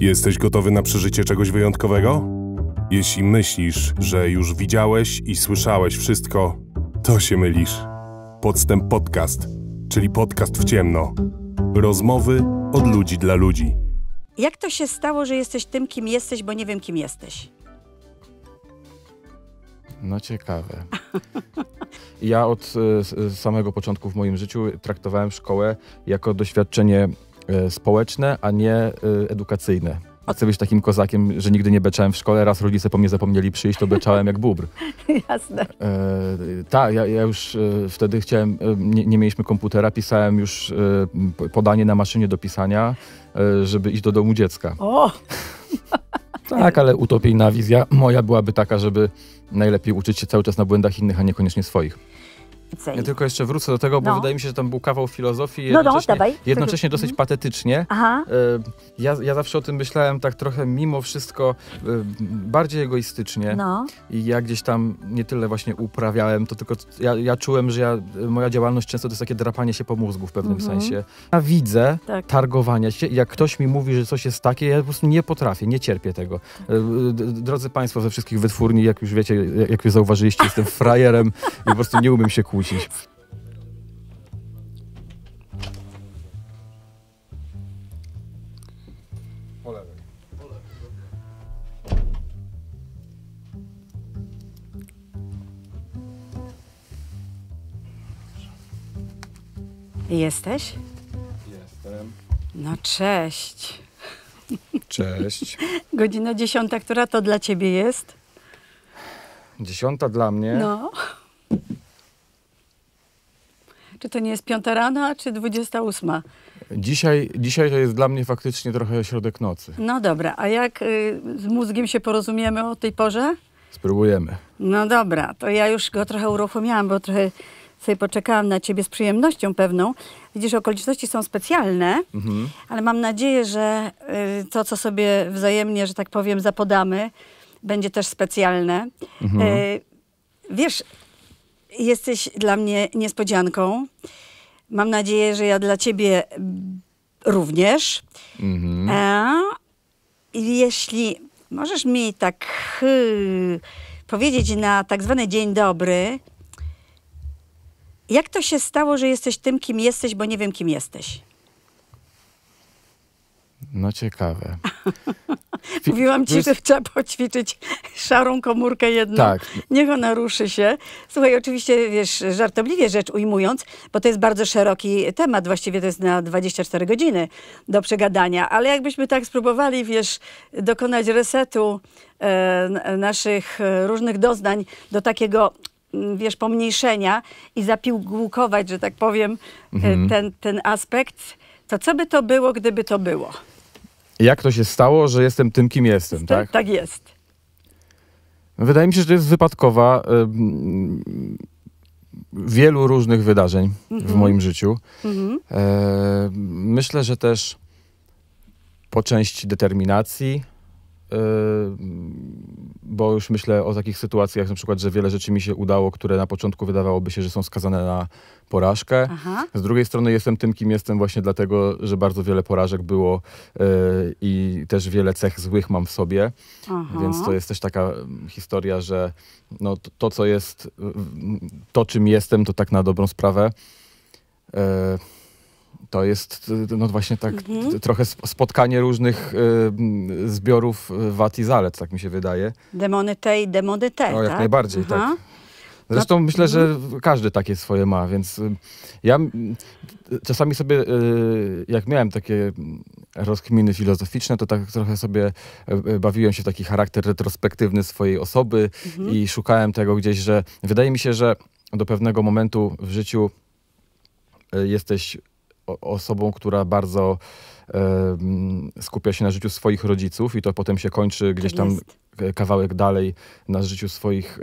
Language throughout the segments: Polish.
Jesteś gotowy na przeżycie czegoś wyjątkowego? Jeśli myślisz, że już widziałeś i słyszałeś wszystko, to się mylisz. Podstęp Podcast, czyli podcast w ciemno. Rozmowy od ludzi dla ludzi. Jak to się stało, że jesteś tym, kim jesteś, bo nie wiem, kim jesteś? No ciekawe. Ja od e, e, samego początku w moim życiu traktowałem szkołę jako doświadczenie E, społeczne, a nie e, edukacyjne. Chcę być takim kozakiem, że nigdy nie beczałem w szkole. Raz rodzice po mnie zapomnieli przyjść, to beczałem jak bubr. Jasne. E, tak, ja, ja, już e, wtedy chciałem, nie, nie, mieliśmy komputera, pisałem już podanie na maszynie do pisania, żeby iść do domu dziecka. O! Tak, ale utopijna wizja moja byłaby taka, żeby najlepiej uczyć się cały czas na błędach innych, a niekoniecznie swoich więcej. Ja tylko jeszcze wrócę do tego, bo no. wydaje mi się, że tam był kawał filozofii. Jednocześnie, no, no, jednocześnie dosyć mm. patetycznie. Aha. E, ja, ja zawsze o tym myślałem tak trochę mimo wszystko e, bardziej egoistycznie. No. I ja gdzieś tam nie tyle właśnie uprawiałem, to tylko ja, ja czułem, że ja, moja działalność często to jest takie drapanie się po mózgu w pewnym mm -hmm. sensie. Ja widzę tak. targowania się i jak ktoś mi mówi, że coś jest takie, ja po prostu nie potrafię, nie cierpię tego. E, drodzy Państwo, ze wszystkich wytwórni, jak już wiecie, jak już zauważyliście, jestem frajerem i po prostu nie umiem się kłócić. Jesteś? Jestem. No cześć. Cześć. Godzina dziesiąta, która to dla ciebie jest? Dziesiąta dla mnie. No. Czy to nie jest piąta rana, czy dwudziesta ósma? Dzisiaj, dzisiaj to jest dla mnie faktycznie trochę środek nocy. No dobra, a jak y, z mózgiem się porozumiemy o tej porze? Spróbujemy. No dobra, to ja już go trochę uruchomiłam, bo trochę sobie poczekałam na ciebie z przyjemnością pewną. Widzisz, okoliczności są specjalne, mhm. ale mam nadzieję, że y, to, co sobie wzajemnie, że tak powiem, zapodamy, będzie też specjalne. Mhm. Y, wiesz, Jesteś dla mnie niespodzianką. Mam nadzieję, że ja dla ciebie również. Mhm. A, jeśli możesz mi tak hy, powiedzieć na tak zwany dzień dobry, jak to się stało, że jesteś tym, kim jesteś, bo nie wiem, kim jesteś? No ciekawe. Mówiłam ci, że trzeba poćwiczyć szarą komórkę jedną. Tak. Niech ona ruszy się. Słuchaj, oczywiście, wiesz, żartobliwie rzecz ujmując, bo to jest bardzo szeroki temat, właściwie to jest na 24 godziny do przegadania, ale jakbyśmy tak spróbowali, wiesz, dokonać resetu e, naszych e, różnych doznań do takiego wiesz, pomniejszenia i zapiłgułkować, że tak powiem, e, mhm. ten, ten aspekt, to co by to było, gdyby to było? Jak to się stało, że jestem tym, kim jestem, tak? Tak jest. Wydaje mi się, że to jest wypadkowa wielu różnych wydarzeń mm -hmm. w mhm. moim życiu. Mm -hmm. myślę, że też po części determinacji, Yy, bo już myślę o takich sytuacjach, na przykład, że wiele rzeczy mi się udało, które na początku wydawałoby się, że są skazane na porażkę. Aha. Z drugiej strony jestem tym, kim jestem właśnie dlatego, że bardzo wiele porażek było yy, i też wiele cech złych mam w sobie. Aha. Więc to jest też taka mm, historia, że no, to, to co jest, to czym jestem, to tak na dobrą sprawę. Yy, to jest y, no właśnie tak mhm. trochę spotkanie różnych y, zbiorów y, wad i zalet, tak mi się wydaje. Demony tej, demony te, O, jak tak? najbardziej, Aha. tak. No Zresztą no, myślę, że mhm. każdy takie swoje ma, więc y, ja czasami sobie, jak miałem takie rozkminy filozoficzne, to tak trochę sobie bawiłem się w taki charakter retrospektywny swojej osoby mhm. i szukałem tego gdzieś, że wydaje mi się, że do pewnego momentu w życiu jesteś osobą, która bardzo skupia się na życiu swoich rodziców i to potem się kończy gdzieś tak tam e, kawałek dalej na życiu swoich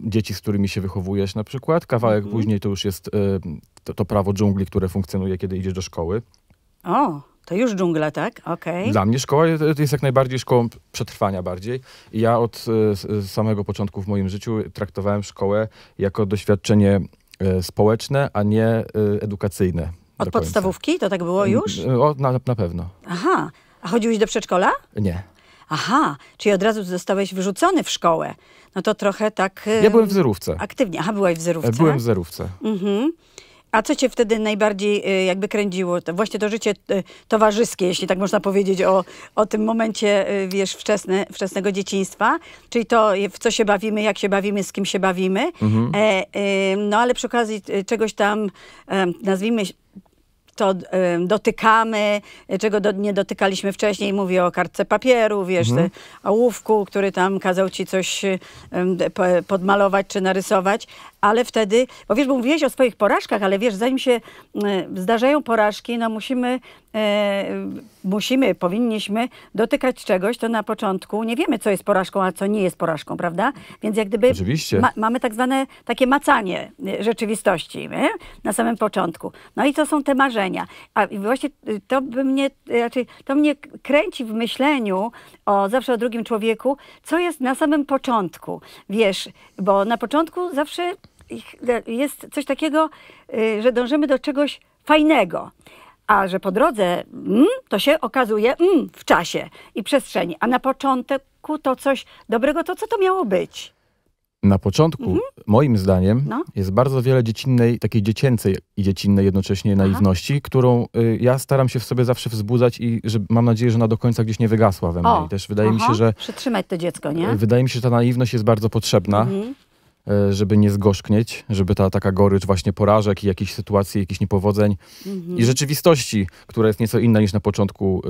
dzieci, z którymi się wychowujesz na przykład. Kawałek mhm. później to już jest to, to, prawo dżungli, które funkcjonuje, kiedy idziesz do szkoły. O, to już dżungla, tak? Okej. Okay. Dla mnie szkoła jest jak najbardziej szkołą przetrwania bardziej. ja od e, e, samego początku w moim życiu traktowałem szkołę jako doświadczenie społeczne, a nie edukacyjne. Od podstawówki to tak było mm, już? Mm, o, na, na pewno. Aha. A chodziłeś do przedszkola? Nie. Aha, czyli od razu zostałeś wyrzucony w szkołę. No to trochę tak... Ja byłem w zerówce. Aktywnie. Aha, byłaś w zerówce? Byłem w zerówce. Mhm. A co cię wtedy najbardziej y, jakby kręciło? To właśnie to życie y, towarzyskie, jeśli tak można powiedzieć o, o tym momencie, y, wiesz, wczesne, wczesnego dzieciństwa. Czyli to, w co się bawimy, jak się bawimy, z kim się bawimy. Mhm. E, no ale przy okazji czegoś tam, e, nazwijmy to dotykamy, e, czego do, nie dotykaliśmy wcześniej. Mówię o kartce papieru, wiesz, mhm. ołówku, który tam kazał ci coś e, podmalować czy narysować, ale wtedy, bo wiesz, bo mówiłeś o swoich porażkach, ale wiesz, zanim się e, zdarzają porażki, no musimy, e, musimy, powinniśmy dotykać czegoś, to na początku nie wiemy, co jest porażką, a co nie jest porażką, prawda? Więc jak gdyby ma, mamy tak zwane takie macanie e, rzeczywistości nie? na samym początku. No i to są te marzenia. A właśnie to by mnie, raczej to mnie kręci w myśleniu o zawsze o drugim człowieku, co jest na samym początku, wiesz, bo na początku zawsze jest coś takiego, y, że dążymy do czegoś fajnego. A że po drodze mm, to się okazuje mm, w czasie i przestrzeni, a na początku to coś dobrego, to co to miało być? Na początku, mhm. moim zdaniem, no. jest bardzo wiele dziecinnej, takiej dziecięcej i dziecinnej jednocześnie Aha. naiwności, którą y, ja staram się w sobie zawsze wzbudzać i że, mam nadzieję, że ona do końca gdzieś nie wygasła we mnie. O. I też wydaje Aha. mi się, że... Przytrzymać to dziecko, nie? Y, wydaje mi się, że ta naiwność jest bardzo potrzebna. Mhm. E, żeby nie zgorzknieć, żeby ta taka gorycz właśnie porażek i jakichś sytuacji, jakichś niepowodzeń mhm. i rzeczywistości, która jest nieco inna niż na początku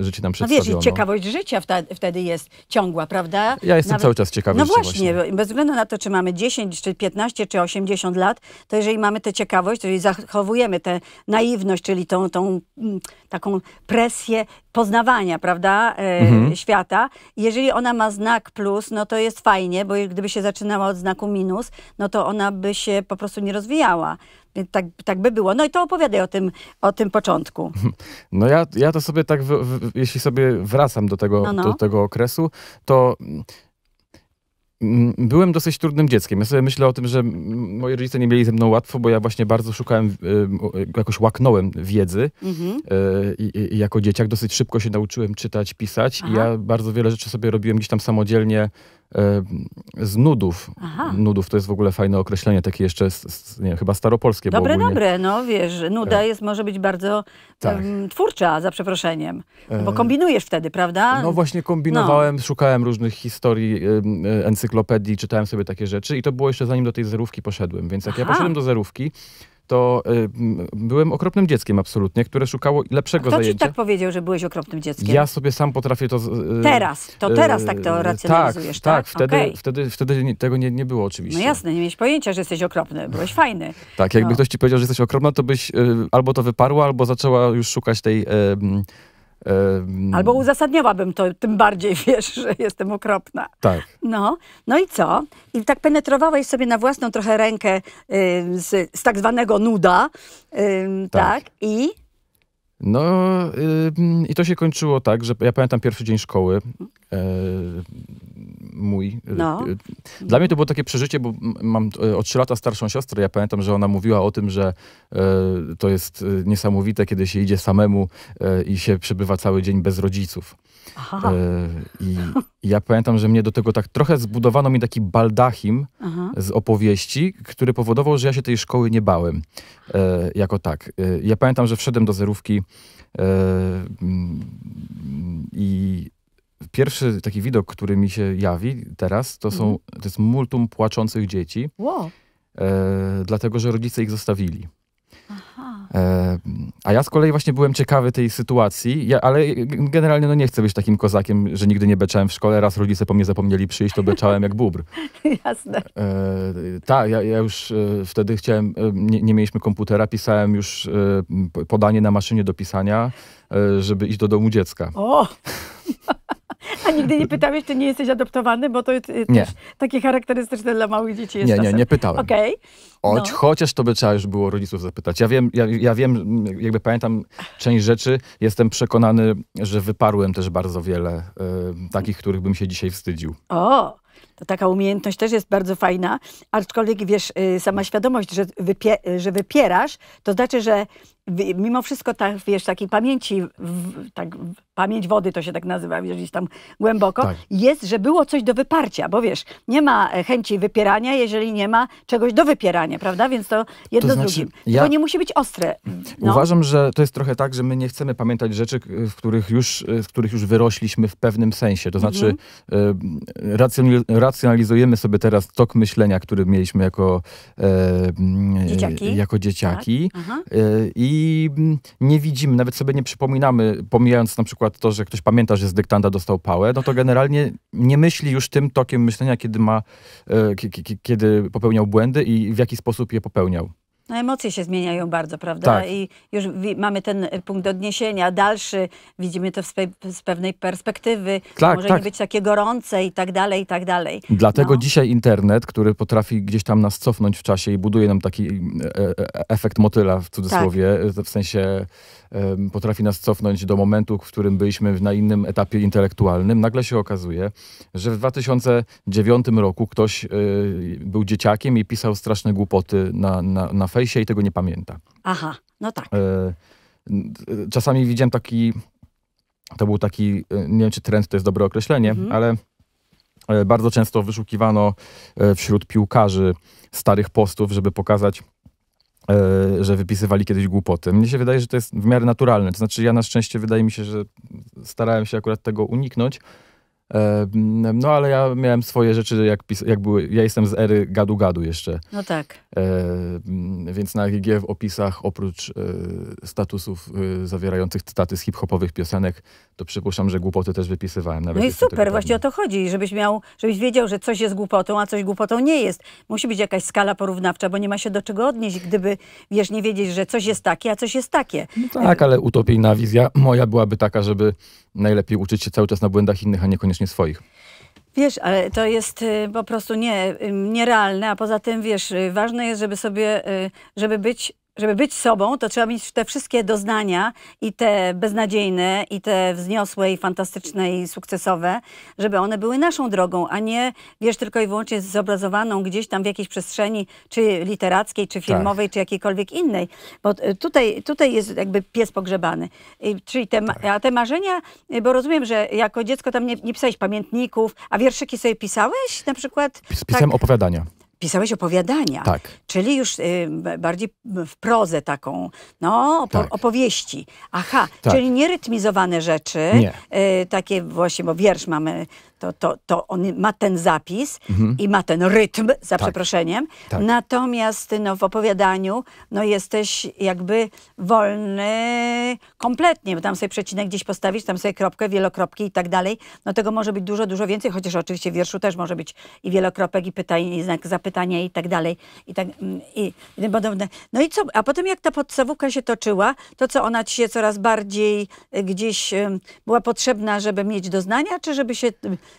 y, życia nam przedstawiono. No wiesz, i ciekawość życia wtedy jest ciągła, prawda? Ja jestem Nawet... cały czas ciekawy No właśnie, właśnie, bez względu na to, czy mamy 10, czy 15, czy 80 lat, to jeżeli mamy tę ciekawość, jeżeli zachowujemy tę naiwność, czyli tą, tą mm, taką presję poznawania, prawda, e, mhm. świata, jeżeli ona ma znak plus, no to jest fajnie, bo gdyby się zaczynała od znaku kierunku minus, no to ona by się po prostu nie rozwijała. Tak, tak by było. No i to opowiadaj o tym, o tym początku. No ja, ja to sobie tak, w, w, jeśli sobie wracam do tego, no no. do tego okresu, to mm, byłem dosyć trudnym dzieckiem. Ja sobie myślę o tym, że moi rodzice nie mieli ze mną łatwo, bo ja właśnie bardzo szukałem, jakoś łaknąłem wiedzy mhm. E, I, i, jako dzieciak. Dosyć szybko się nauczyłem czytać, pisać Aha. i ja bardzo wiele rzeczy sobie robiłem gdzieś tam samodzielnie z nudów. Aha. Nudów to jest w ogóle fajne określenie, takie jeszcze z, nie, chyba staropolskie. Dobre, ogólnie... dobre, no wiesz, nuda e. jest, może być bardzo tak. um, twórcza, za przeproszeniem, no e... bo kombinujesz wtedy, prawda? No właśnie kombinowałem, no. szukałem różnych historii, encyklopedii, czytałem sobie takie rzeczy i to było jeszcze zanim do tej zerówki poszedłem, więc jak Aha. ja poszedłem do zerówki, to y, byłem okropnym dzieckiem absolutnie, które szukało lepszego Kto zajęcia. Kto ci tak powiedział, że byłeś okropnym dzieckiem? Ja sobie sam potrafię to... Y, teraz, to y, teraz tak to y, racjonalizujesz, tak? Tak, tak. Wtedy, okay. wtedy, wtedy tego nie, nie było oczywiście. No jasne, nie miałeś pojęcia, że jesteś okropny, byłeś fajny. Tak, jakby no. ktoś ci powiedział, że jesteś okropna, to byś y, albo to wyparła, albo zaczęła już szukać tej Albo uzasadniałabym to, tym bardziej wiesz, że jestem okropna. Tak. No, no i co? I tak penetrowałeś sobie na własną trochę rękę y, z, z tak zwanego nuda, y, tak. tak? I no yy, i to się kończyło tak, że ja pamiętam pierwszy dzień szkoły. Yy, mój. E, no. E, dla mnie to było takie przeżycie, bo mam o 3 lata starszą siostrę. Ja pamiętam, że ona mówiła o tym, że to jest niesamowite, kiedy się idzie samemu i się przebywa cały dzień bez rodziców. I, e, I ja pamiętam, że mnie do tego tak trochę zbudowano mi taki baldachim Aha. z opowieści, który powodował, że ja się tej szkoły nie bałem. E, jako tak. E, ja pamiętam, że wszedłem do zerówki e, mm, i pierwszy taki widok, który mi się jawi teraz, to, są, mhm. to jest multum płaczących dzieci. Wow. E, dlatego, że rodzice ich zostawili. Aha. E, a ja z kolei właśnie byłem ciekawy tej sytuacji, ja, ale generalnie no nie chcę być takim kozakiem, że nigdy nie beczałem w szkole. Raz rodzice po mnie zapomnieli przyjść, to beczałem jak bubr. Jasne. E, tak, ja, ja, już e, wtedy chciałem, e, nie, nie, mieliśmy komputera, pisałem już podanie na maszynie do pisania, żeby iść do domu dziecka. O! A nigdy nie pytałeś, czy nie jesteś adoptowany, bo to jest y, nie. takie charakterystyczne dla małych dzieci. nie, czasem. nie, nie pytałem. Okay. Choć, no. Chociaż to by trzeba już było rodziców zapytać. Ja wiem, ja, ja wiem, jakby pamiętam część rzeczy. Jestem przekonany, że wyparłem też bardzo wiele y, takich, których bym się dzisiaj wstydził. O! To taka umiejętność też jest bardzo fajna, aczkolwiek wiesz, y, sama świadomość, że, wypie że wypierasz, to znaczy, że mimo wszystko ta, wiesz, takiej pamięci, w, tak, pamięć wody to się tak nazywa, wiesz, gdzieś tam głęboko, tak. jest, że było coś do wyparcia, bo wiesz, nie ma e, chęci wypierania, jeżeli nie ma czegoś do wypierania, prawda? Więc to jedno to znaczy, z drugim. Ja... To nie musi być ostre. No. Uważam, że to jest trochę tak, że my nie chcemy pamiętać rzeczy, w których już, e, z których już wyrośliśmy w pewnym sensie. To znaczy mhm. y, racjonalizujemy sobie teraz tok myślenia, który mieliśmy jako, y, dzieciaki? jako dzieciaki tak? i i mm, nie widzimy, nawet sobie nie przypominamy, pomijając na przykład to, że ktoś pamięta, że z dyktanda dostał pałę, no to mhm. generalnie nie myśli już tym tokiem myślenia, kiedy ma, e, kiedy popełniał błędy i w jaki sposób je popełniał. No emocje się zmieniają bardzo, prawda? Tak. I już mamy ten e, punkt odniesienia, dalszy, widzimy to z, pewnej perspektywy, tak, może tak. nie być takie gorące i tak dalej, i tak dalej. Dlatego no. dzisiaj internet, który potrafi gdzieś tam nas cofnąć w czasie i buduje nam taki e, e, e efekt motyla w cudzysłowie, tak. w sensie potrafi nas cofnąć do momentu, w którym byliśmy na innym etapie intelektualnym. Nagle się okazuje, że w 2009 roku ktoś e, był dzieciakiem i pisał straszne głupoty na, na, na fejsie i tego nie pamięta. Aha, no tak. E, e, czasami widziałem taki, to był taki, nie wiem czy trend to jest dobre określenie, mhm. ale bardzo często wyszukiwano wśród piłkarzy starych postów, żeby pokazać, E, że wypisywali kiedyś głupoty. Mnie się wydaje, że to jest w miarę naturalne. To znaczy, ja na szczęście wydaje mi się, że starałem się akurat tego uniknąć, no ale ja miałem swoje rzeczy, jak, jak były. Ja jestem z ery gadu-gadu jeszcze. No tak. E, mm, więc na GG w opisach, oprócz e, statusów e, zawierających cytaty z hip-hopowych piosenek, to przypuszczam, że głupoty też wypisywałem. Nawet no i super, właśnie o to chodzi, żebyś miał, żebyś wiedział, że coś jest głupotą, a coś głupotą nie jest. Musi być jakaś skala porównawcza, bo nie ma się do czego odnieść, gdyby, wiesz, nie wiedzieć, że coś jest takie, a coś jest takie. No tak, ale utopijna wizja moja byłaby taka, żeby najlepiej uczyć się cały czas na błędach innych, a niekoniecznie właśnie swoich. Wiesz, ale to jest y, po prostu nie, y, nierealne, a poza tym, wiesz, y, ważne jest, żeby sobie, żeby być żeby być sobą, to trzeba mieć te wszystkie doznania i te beznadziejne, i te wzniosłe, i fantastyczne, i sukcesowe, żeby one były naszą drogą, a nie, wiesz, tylko i wyłącznie zobrazowaną gdzieś tam w jakiejś przestrzeni, czy literackiej, czy tak. filmowej, tak. czy jakiejkolwiek innej. Bo e, tutaj, tutaj jest jakby pies pogrzebany. I, czyli te, tak. a te marzenia, e, bo rozumiem, że jako dziecko tam nie, nie pisałeś pamiętników, a wierszyki sobie pisałeś na przykład? Pisałem tak, opowiadania pisałeś opowiadania, tak. czyli już y, bardziej w prozę taką, no, opo tak. opowieści. Aha, tak. czyli nierytmizowane rzeczy, nie. y, takie właśnie, bo wiersz mamy to, to, to on ma ten zapis mhm. i ma ten rytm, za tak. przeproszeniem. Tak. Natomiast no, w opowiadaniu no, jesteś jakby wolny kompletnie, bo tam sobie przecinek gdzieś postawisz, tam sobie kropkę, wielokropki i tak dalej. No tego może być dużo, dużo więcej, chociaż oczywiście w wierszu też może być i wielokropek, i pytań, i znak zapytania i tak dalej. I tak, i, mm, i podobne. No i co? A potem jak ta podstawówka się toczyła, to co, ona ci się coraz bardziej y, gdzieś była potrzebna, żeby mieć doznania, czy żeby się y,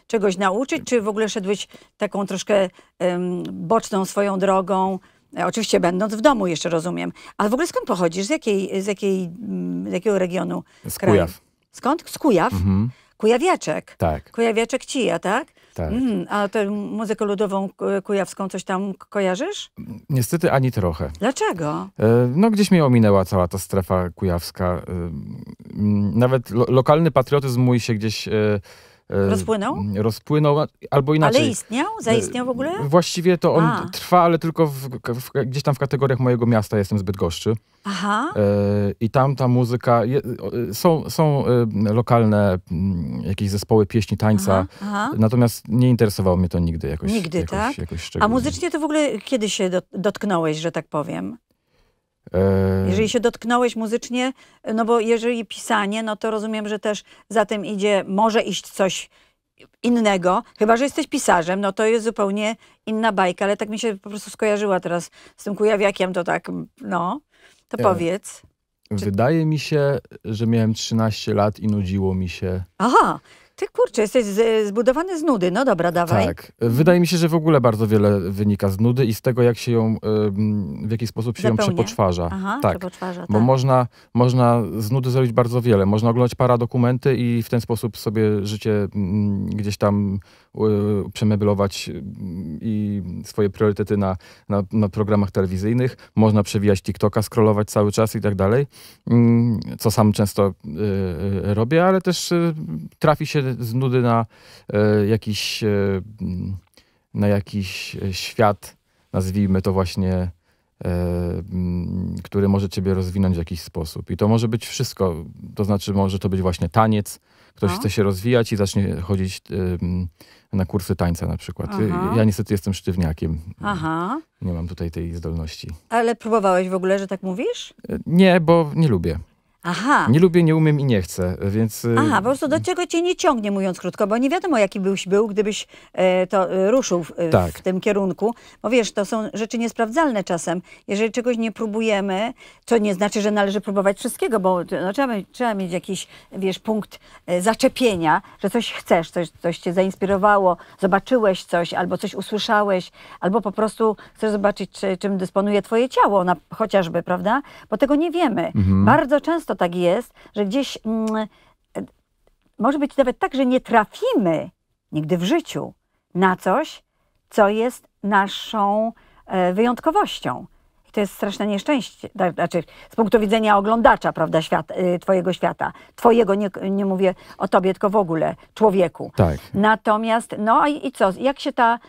czegoś nauczyć, czy w ogóle szedłeś taką troszkę um, boczną swoją drogą? E, oczywiście będąc w domu jeszcze, rozumiem. Ale w ogóle skąd pochodzisz? Z, jakiej, z, jakiej, mm, z jakiego regionu? Z kraju? Kujaw. Skąd? Z Kujaw? Mhm. Kujawiaczek. Tak. Kujawiaczek Cija, tak? Tak. Mhm. a tę muzykę ludową kujawską coś tam kojarzysz? Niestety ani trochę. Dlaczego? E, no gdzieś mnie ominęła cała ta strefa kujawska. E, nawet lo lokalny patriotyzm mój się gdzieś E, rozpłynął? Rozpłynął, albo inaczej. Ale istniał? Zaistniał w ogóle? E, właściwie to on A. trwa, ale tylko w, w, gdzieś tam w kategoriach mojego miasta, jestem zbyt goszczy. Aha. E, I tam ta muzyka, je, są, są lokalne mm, jakieś zespoły pieśni, tańca, aha, aha. natomiast nie interesowało mnie to nigdy jakoś. Nigdy, jakoś, tak? Jakoś A muzycznie to w ogóle kiedy się dotknąłeś, że tak powiem? Eee. Jeżeli się dotknąłeś muzycznie, no bo jeżeli pisanie, no to rozumiem, że też za tym idzie, może iść coś innego, chyba że jesteś pisarzem, no to jest zupełnie inna bajka, ale tak mi się po prostu skojarzyła teraz z tym kujawiakiem, to tak, no, to e, powiedz. Wydaje czy... mi się, że miałem 13 lat i nudziło mi się. Aha, ty kurczę, jesteś z, zbudowany z nudy. No dobra, dawaj. Tak. Wydaje mi się, że w ogóle bardzo wiele wynika z nudy i z tego, jak się ją, w jaki sposób się Zapełnia. ją przepoczwarza. Aha, tak. przepoczwarza. Tak. Bo można, można z nudy zrobić bardzo wiele. Można oglądać para dokumenty i w ten sposób sobie życie mm, gdzieś tam e, przemeblować mm, i swoje priorytety na, na, na programach telewizyjnych. Można przewijać TikToka, scrollować cały czas i tak dalej, mm, co sam często e, e, robię, ale też trafi się z nudy na e, jakiś, e, mm, na jakiś e, świat, nazwijmy to właśnie, mm, który może ciebie rozwinąć w jakiś sposób. I to może być wszystko. To znaczy, może to być właśnie taniec, ktoś A? chce się rozwijać i zacznie chodzić y, na kursy tańca na przykład. Y, Aha. Ja niestety jestem sztywniakiem. Aha. Nie mam tutaj tej zdolności. Ale próbowałeś w ogóle, że tak mówisz? Nie, bo nie lubię. Aha. Nie lubię, nie umiem i nie chcę, więc... Y, Aha, po prostu do czego cię nie ciągnie, mówiąc krótko, bo nie wiadomo, jaki byś był, gdybyś e, to e, ruszył w, e, tak. w, tym kierunku. Bo wiesz, to są rzeczy niesprawdzalne czasem. Jeżeli czegoś nie próbujemy, to nie znaczy, że należy próbować wszystkiego, bo e, no, trzeba, trzeba mieć jakiś, wiesz, punkt e, zaczepienia, że coś chcesz, coś, coś cię zainspirowało, zobaczyłeś coś, albo coś usłyszałeś, albo po prostu chcesz zobaczyć, czy, czym dysponuje twoje ciało, na, chociażby, prawda? Bo tego nie wiemy. Mhm. Bardzo często często tak jest, że gdzieś mm, może być nawet tak, że nie trafimy nigdy w życiu na coś, co jest naszą e, wyjątkowością. I to jest straszne nieszczęście, znaczy z punktu widzenia oglądacza, prawda, świat, e, twojego świata, twojego, nie, nie mówię o tobie, tylko w ogóle, człowieku. Tak. Natomiast, no i, i co, jak się ta,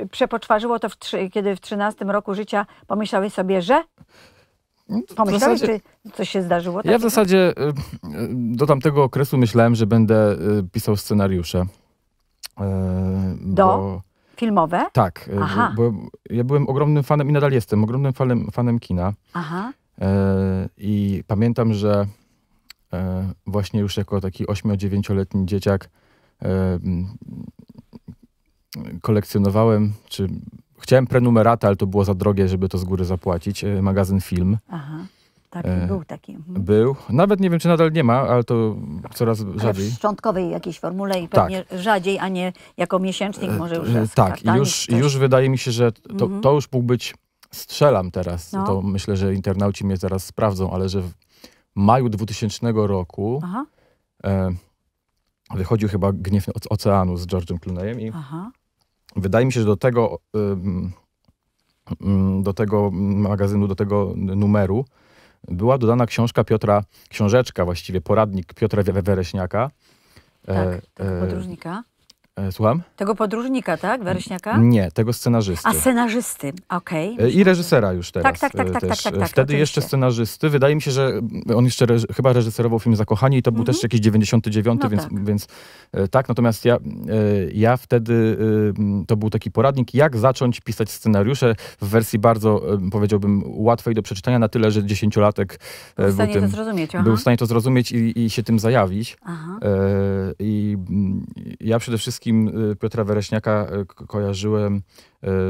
e, przepoczwarzyło to, w, kiedy w 13 roku życia pomyślałeś sobie, że... No, pomyślałeś, zasadzie, czy coś się zdarzyło? Takiego? Ja w zasadzie y, do tamtego okresu myślałem, że będę y, pisał scenariusze. E, do? Bo, Filmowe? Tak, y, Aha. Bo, bo ja byłem ogromnym fanem i nadal jestem ogromnym fanem, fanem kina. Aha. E, I pamiętam, że e, właśnie już jako taki 8-9-letni dzieciak kolekcjonowałem, czy Chciałem prenumeratę, ale to było za drogie, żeby to z góry zapłacić. E, magazyn Film. Aha. Taki, e, był taki. Mhm. Był. Nawet nie wiem, czy nadal nie ma, ale to coraz rzadziej. w szczątkowej jakiejś formule i tak. pewnie tak. rzadziej, a nie jako miesięcznik e, może już. E, tak, I już, już wydaje mi się, że to, mhm. to już mógł być, strzelam teraz, no. to myślę, że internauci mnie zaraz sprawdzą, ale że w maju 2000 roku e, wychodził chyba Gniew od Oceanu z George'em Clooneyem i Aha. Wydaje mi się, że do tego, do tego magazynu, do tego numeru była dodana książka Piotra, książeczka właściwie, poradnik Piotra Wereśniaka. E, tak, e, tak podróżnika. E, słucham? Tego podróżnika, tak? Waryśniaka? Nie, tego scenarzysty. A scenarzysty, okej. Okay. I reżysera już teraz. Tak, tak, tak. E, tak, tak, tak, tak, Wtedy oczywiście. jeszcze scenarzysty. Wydaje mi się, że on jeszcze reż chyba reżyserował film Zakochani i to był mm -hmm. też jakiś 99, no więc, tak. więc e, tak. Natomiast ja, ja wtedy, to był taki poradnik, jak zacząć pisać scenariusze w wersji bardzo, powiedziałbym, łatwej do przeczytania, na tyle, że dziesięciolatek był w stanie to zrozumieć. Był w stanie to zrozumieć i, i się tym zajawić. Aha. I ja przede wszystkim wszystkim y, Piotra Wereśniaka y, kojarzyłem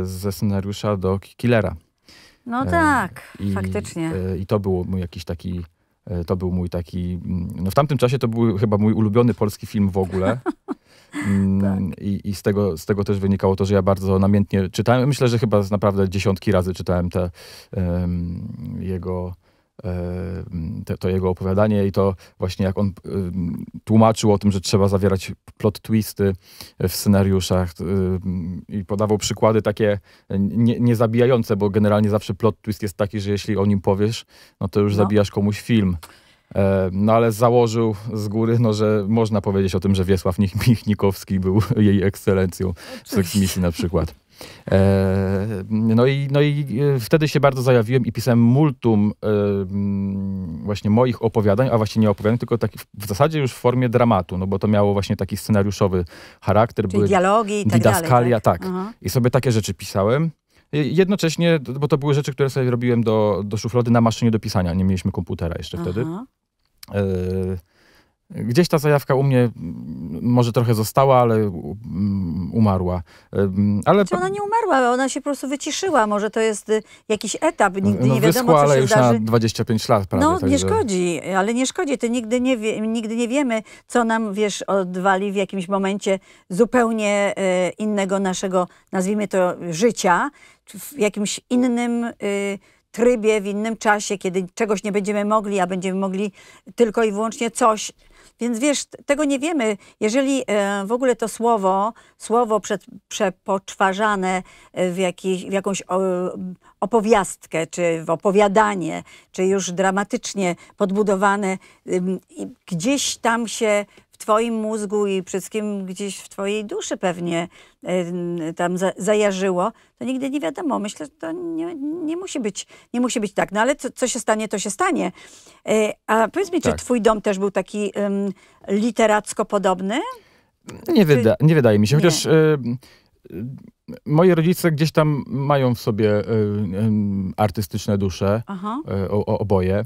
y, ze scenariusza do Killera. No e, tak, I, faktycznie. E, I to był mój jakiś taki, e, to był mój taki, mm, no w tamtym czasie to był chyba mój ulubiony polski film w ogóle. Mm, tak. I, i z, tego, z tego też wynikało to, że ja bardzo namiętnie czytałem. Myślę, że chyba naprawdę dziesiątki razy czytałem te um, jego te, to jego opowiadanie i to właśnie jak on tłumaczył o tym, że trzeba zawierać plot twisty w scenariuszach i podawał przykłady takie nie, niezabijające, bo generalnie zawsze plot twist jest taki, że jeśli o nim powiesz, no to już no. zabijasz komuś film. No ale założył z góry, no, że można powiedzieć o tym, że Wiesław Michnikowski był jej ekscelencją w seksmisji na przykład. E, no i, no i e, wtedy się bardzo zajawiłem i pisałem multum e, mm, właśnie moich opowiadań, a właśnie nie opowiadań, tylko tak w zasadzie już w formie dramatu, no bo to miało właśnie taki scenariuszowy charakter. Czyli były dialogi i tak didaskalia, dalej, tak? tak. I sobie takie rzeczy pisałem. Jednocześnie, bo to były rzeczy, które sobie robiłem do, do szuflady na maszynie do pisania, nie mieliśmy komputera jeszcze wtedy. Y Gdzieś ta zajawka u mnie może trochę została, ale umarła. Ale... Czy znaczy, ona nie umarła, ona się po prostu wyciszyła. Może to jest y, jakiś etap, nigdy no, nie no, wiadomo, wyschła, co się ale już zdarzy. na 25 lat prawie. No, nie szkodzi, ale nie szkodzi. Ty nigdy nie, wie, nigdy nie wiemy, co nam, wiesz, odwali w jakimś momencie zupełnie y, innego naszego, nazwijmy to, życia, w jakimś innym y, trybie, w innym czasie, kiedy czegoś nie będziemy mogli, a będziemy mogli tylko i wyłącznie coś więc wiesz, tego nie wiemy. Jeżeli e, w ogóle to słowo, słowo przed, przepoczwarzane e, w, jakich, w jakąś opowiastkę, czy w opowiadanie, czy już dramatycznie podbudowane, gdzieś tam się w twoim mózgu i wszystkim gdzieś w twojej duszy pewnie y, tam za, zajarzyło, to nigdy nie wiadomo. Myślę, że to nie, nie, musi, być, nie musi być tak. No ale co, co się stanie, to się stanie. Y, a powiedz mi, tak. czy twój dom też był taki y, literacko podobny? Nie, wyda nie wydaje mi się. Chociaż... E, Moi rodzice gdzieś tam mają w sobie e, artystyczne dusze, o, o, oboje.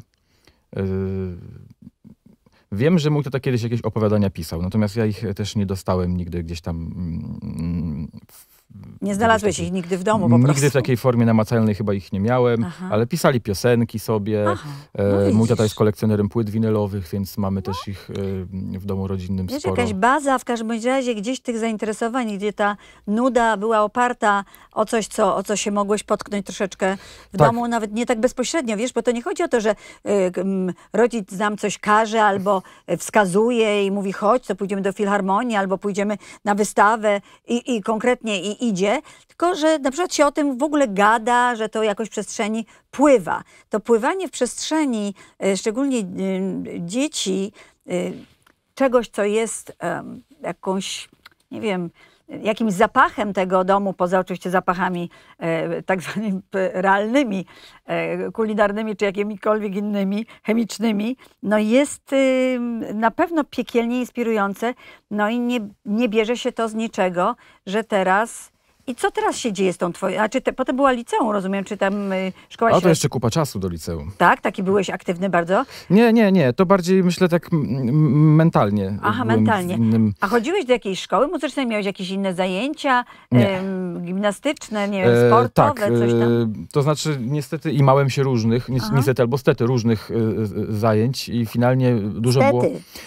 Wiem, że mój tata kiedyś jakieś opowiadania pisał, natomiast ja ich też nie dostałem nigdy gdzieś tam mm, mm, nie znalazłeś ich nigdy w domu po nigdy prostu? Nigdy w takiej formie namacalnej chyba ich nie miałem, Aha. ale pisali piosenki sobie. E, no e, mój tata jest kolekcjonerem płyt winylowych, więc mamy no. też ich e, w domu rodzinnym jest sporo. jakaś baza w każdym razie gdzieś tych zainteresowań, gdzie ta nuda była oparta o coś, co, o co się mogłeś potknąć troszeczkę w tak. domu, nawet nie tak bezpośrednio, wiesz, bo to nie chodzi o to, że y, rodzic nam coś każe albo wskazuje i mówi chodź, to pójdziemy do filharmonii albo pójdziemy na wystawę i, i konkretnie i, idzie, tylko że na przykład się o tym w ogóle gada, że to jakoś w przestrzeni pływa. To pływanie w przestrzeni, e, szczególnie e, dzieci, e, czegoś, co jest jakąś, nie wiem, jakimś zapachem tego domu, poza oczywiście zapachami e, tak zwanymi realnymi, e, kulinarnymi czy jakimikolwiek innymi, chemicznymi, no jest y, na pewno piekielnie inspirujące, no i nie, nie bierze się to z niczego, że teraz i co teraz się dzieje z tą twoją... A czy te, potem była liceum, rozumiem, czy tam y, szkoła... A to jeszcze kupa czasu do liceum. Tak? Taki byłeś aktywny bardzo? Nie, nie, nie. To bardziej myślę tak mentalnie. Aha, mentalnie. innym- A chodziłeś do jakiejś szkoły muzycznej? Miałeś jakieś inne zajęcia? Nie. gimnastyczne, nie wiem, E, sportowe, tak, coś tam? e, to znaczy niestety i małem się różnych, ni- Aha. niestety albo stety różnych e, zajęć i finalnie dużo było,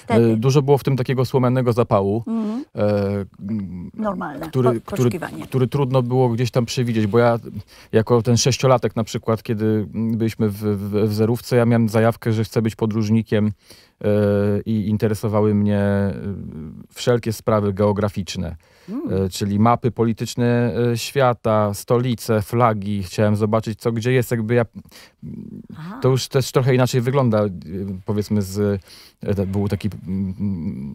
Stety, e, dużo było w tym takiego słomianego zapału, Mhm. E, Normalne, który, po, poszukiwanie. który trudno było gdzieś tam przewidzieć, bo ja jako ten sześciolatek na przykład, kiedy byliśmy w, w, w Zerówce, ja miałem zajawkę, że chcę być podróżnikiem E, i interesowały mnie e, wszelkie sprawy geograficzne, mm. E, czyli mapy polityczne świata, stolice, flagi. Chciałem zobaczyć, co gdzie jest. Jakby ja... To już też trochę inaczej wygląda, powiedzmy, z... był taki,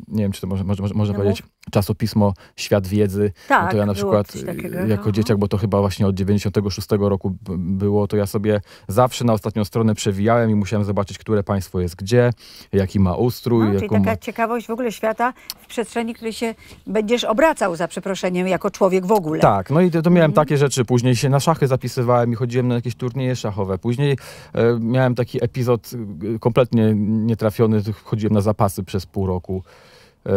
nie wiem, czy to może, może, może no powiedzieć, czasopismo Świat Wiedzy. Tak, no to tak, ja na przykład jako Aha. No. dzieciak, bo to chyba właśnie od 96 roku było, to ja sobie zawsze na ostatnią stronę przewijałem i musiałem zobaczyć, które państwo jest gdzie, jak jaki ma ustrój. No, czyli taka ma... ciekawość w ogóle świata w przestrzeni, której się będziesz obracał, za przeproszeniem, jako człowiek w ogóle. Tak, no i to, to miałem mhm. takie rzeczy. Później się na szachy zapisywałem i chodziłem na jakieś turnieje szachowe. Później e, miałem taki epizod e, kompletnie nietrafiony, chodziłem na zapasy przez pół roku. E,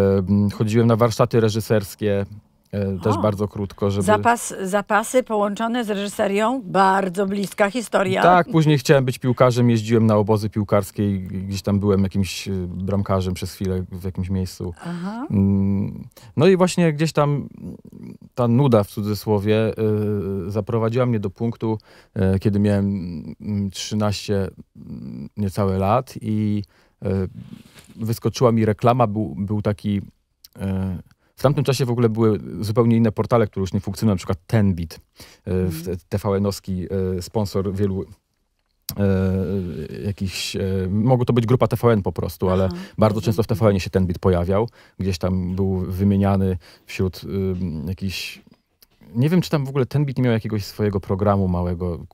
chodziłem na warsztaty reżyserskie. E, też o, bardzo krótko, żeby... Zapas, zapasy połączone z reżyserią, bardzo bliska historia. Tak, później chciałem być piłkarzem, jeździłem na obozy piłkarskie i gdzieś tam byłem jakimś e, bramkarzem przez chwilę w jakimś miejscu. Aha. Mm, no i właśnie gdzieś tam ta nuda w cudzysłowie e, zaprowadziła mnie do punktu, kiedy miałem 13 mm, mm, niecałe lat i wyskoczyła mi reklama, był, był taki tamtym czasie w ogóle były zupełnie inne portale, które już nie funkcjonują, na przykład Tenbit, e, mm. TVN-owski e, sponsor wielu e, jakiś, mogło to być grupa TVN po prostu, ale Aha, bardzo często w TVN się TenBit pojawiał. Gdzieś tam był wymieniany wśród jakichś, nie wiem czy tam w ogóle TenBit nie miał jakiegoś swojego programu małego,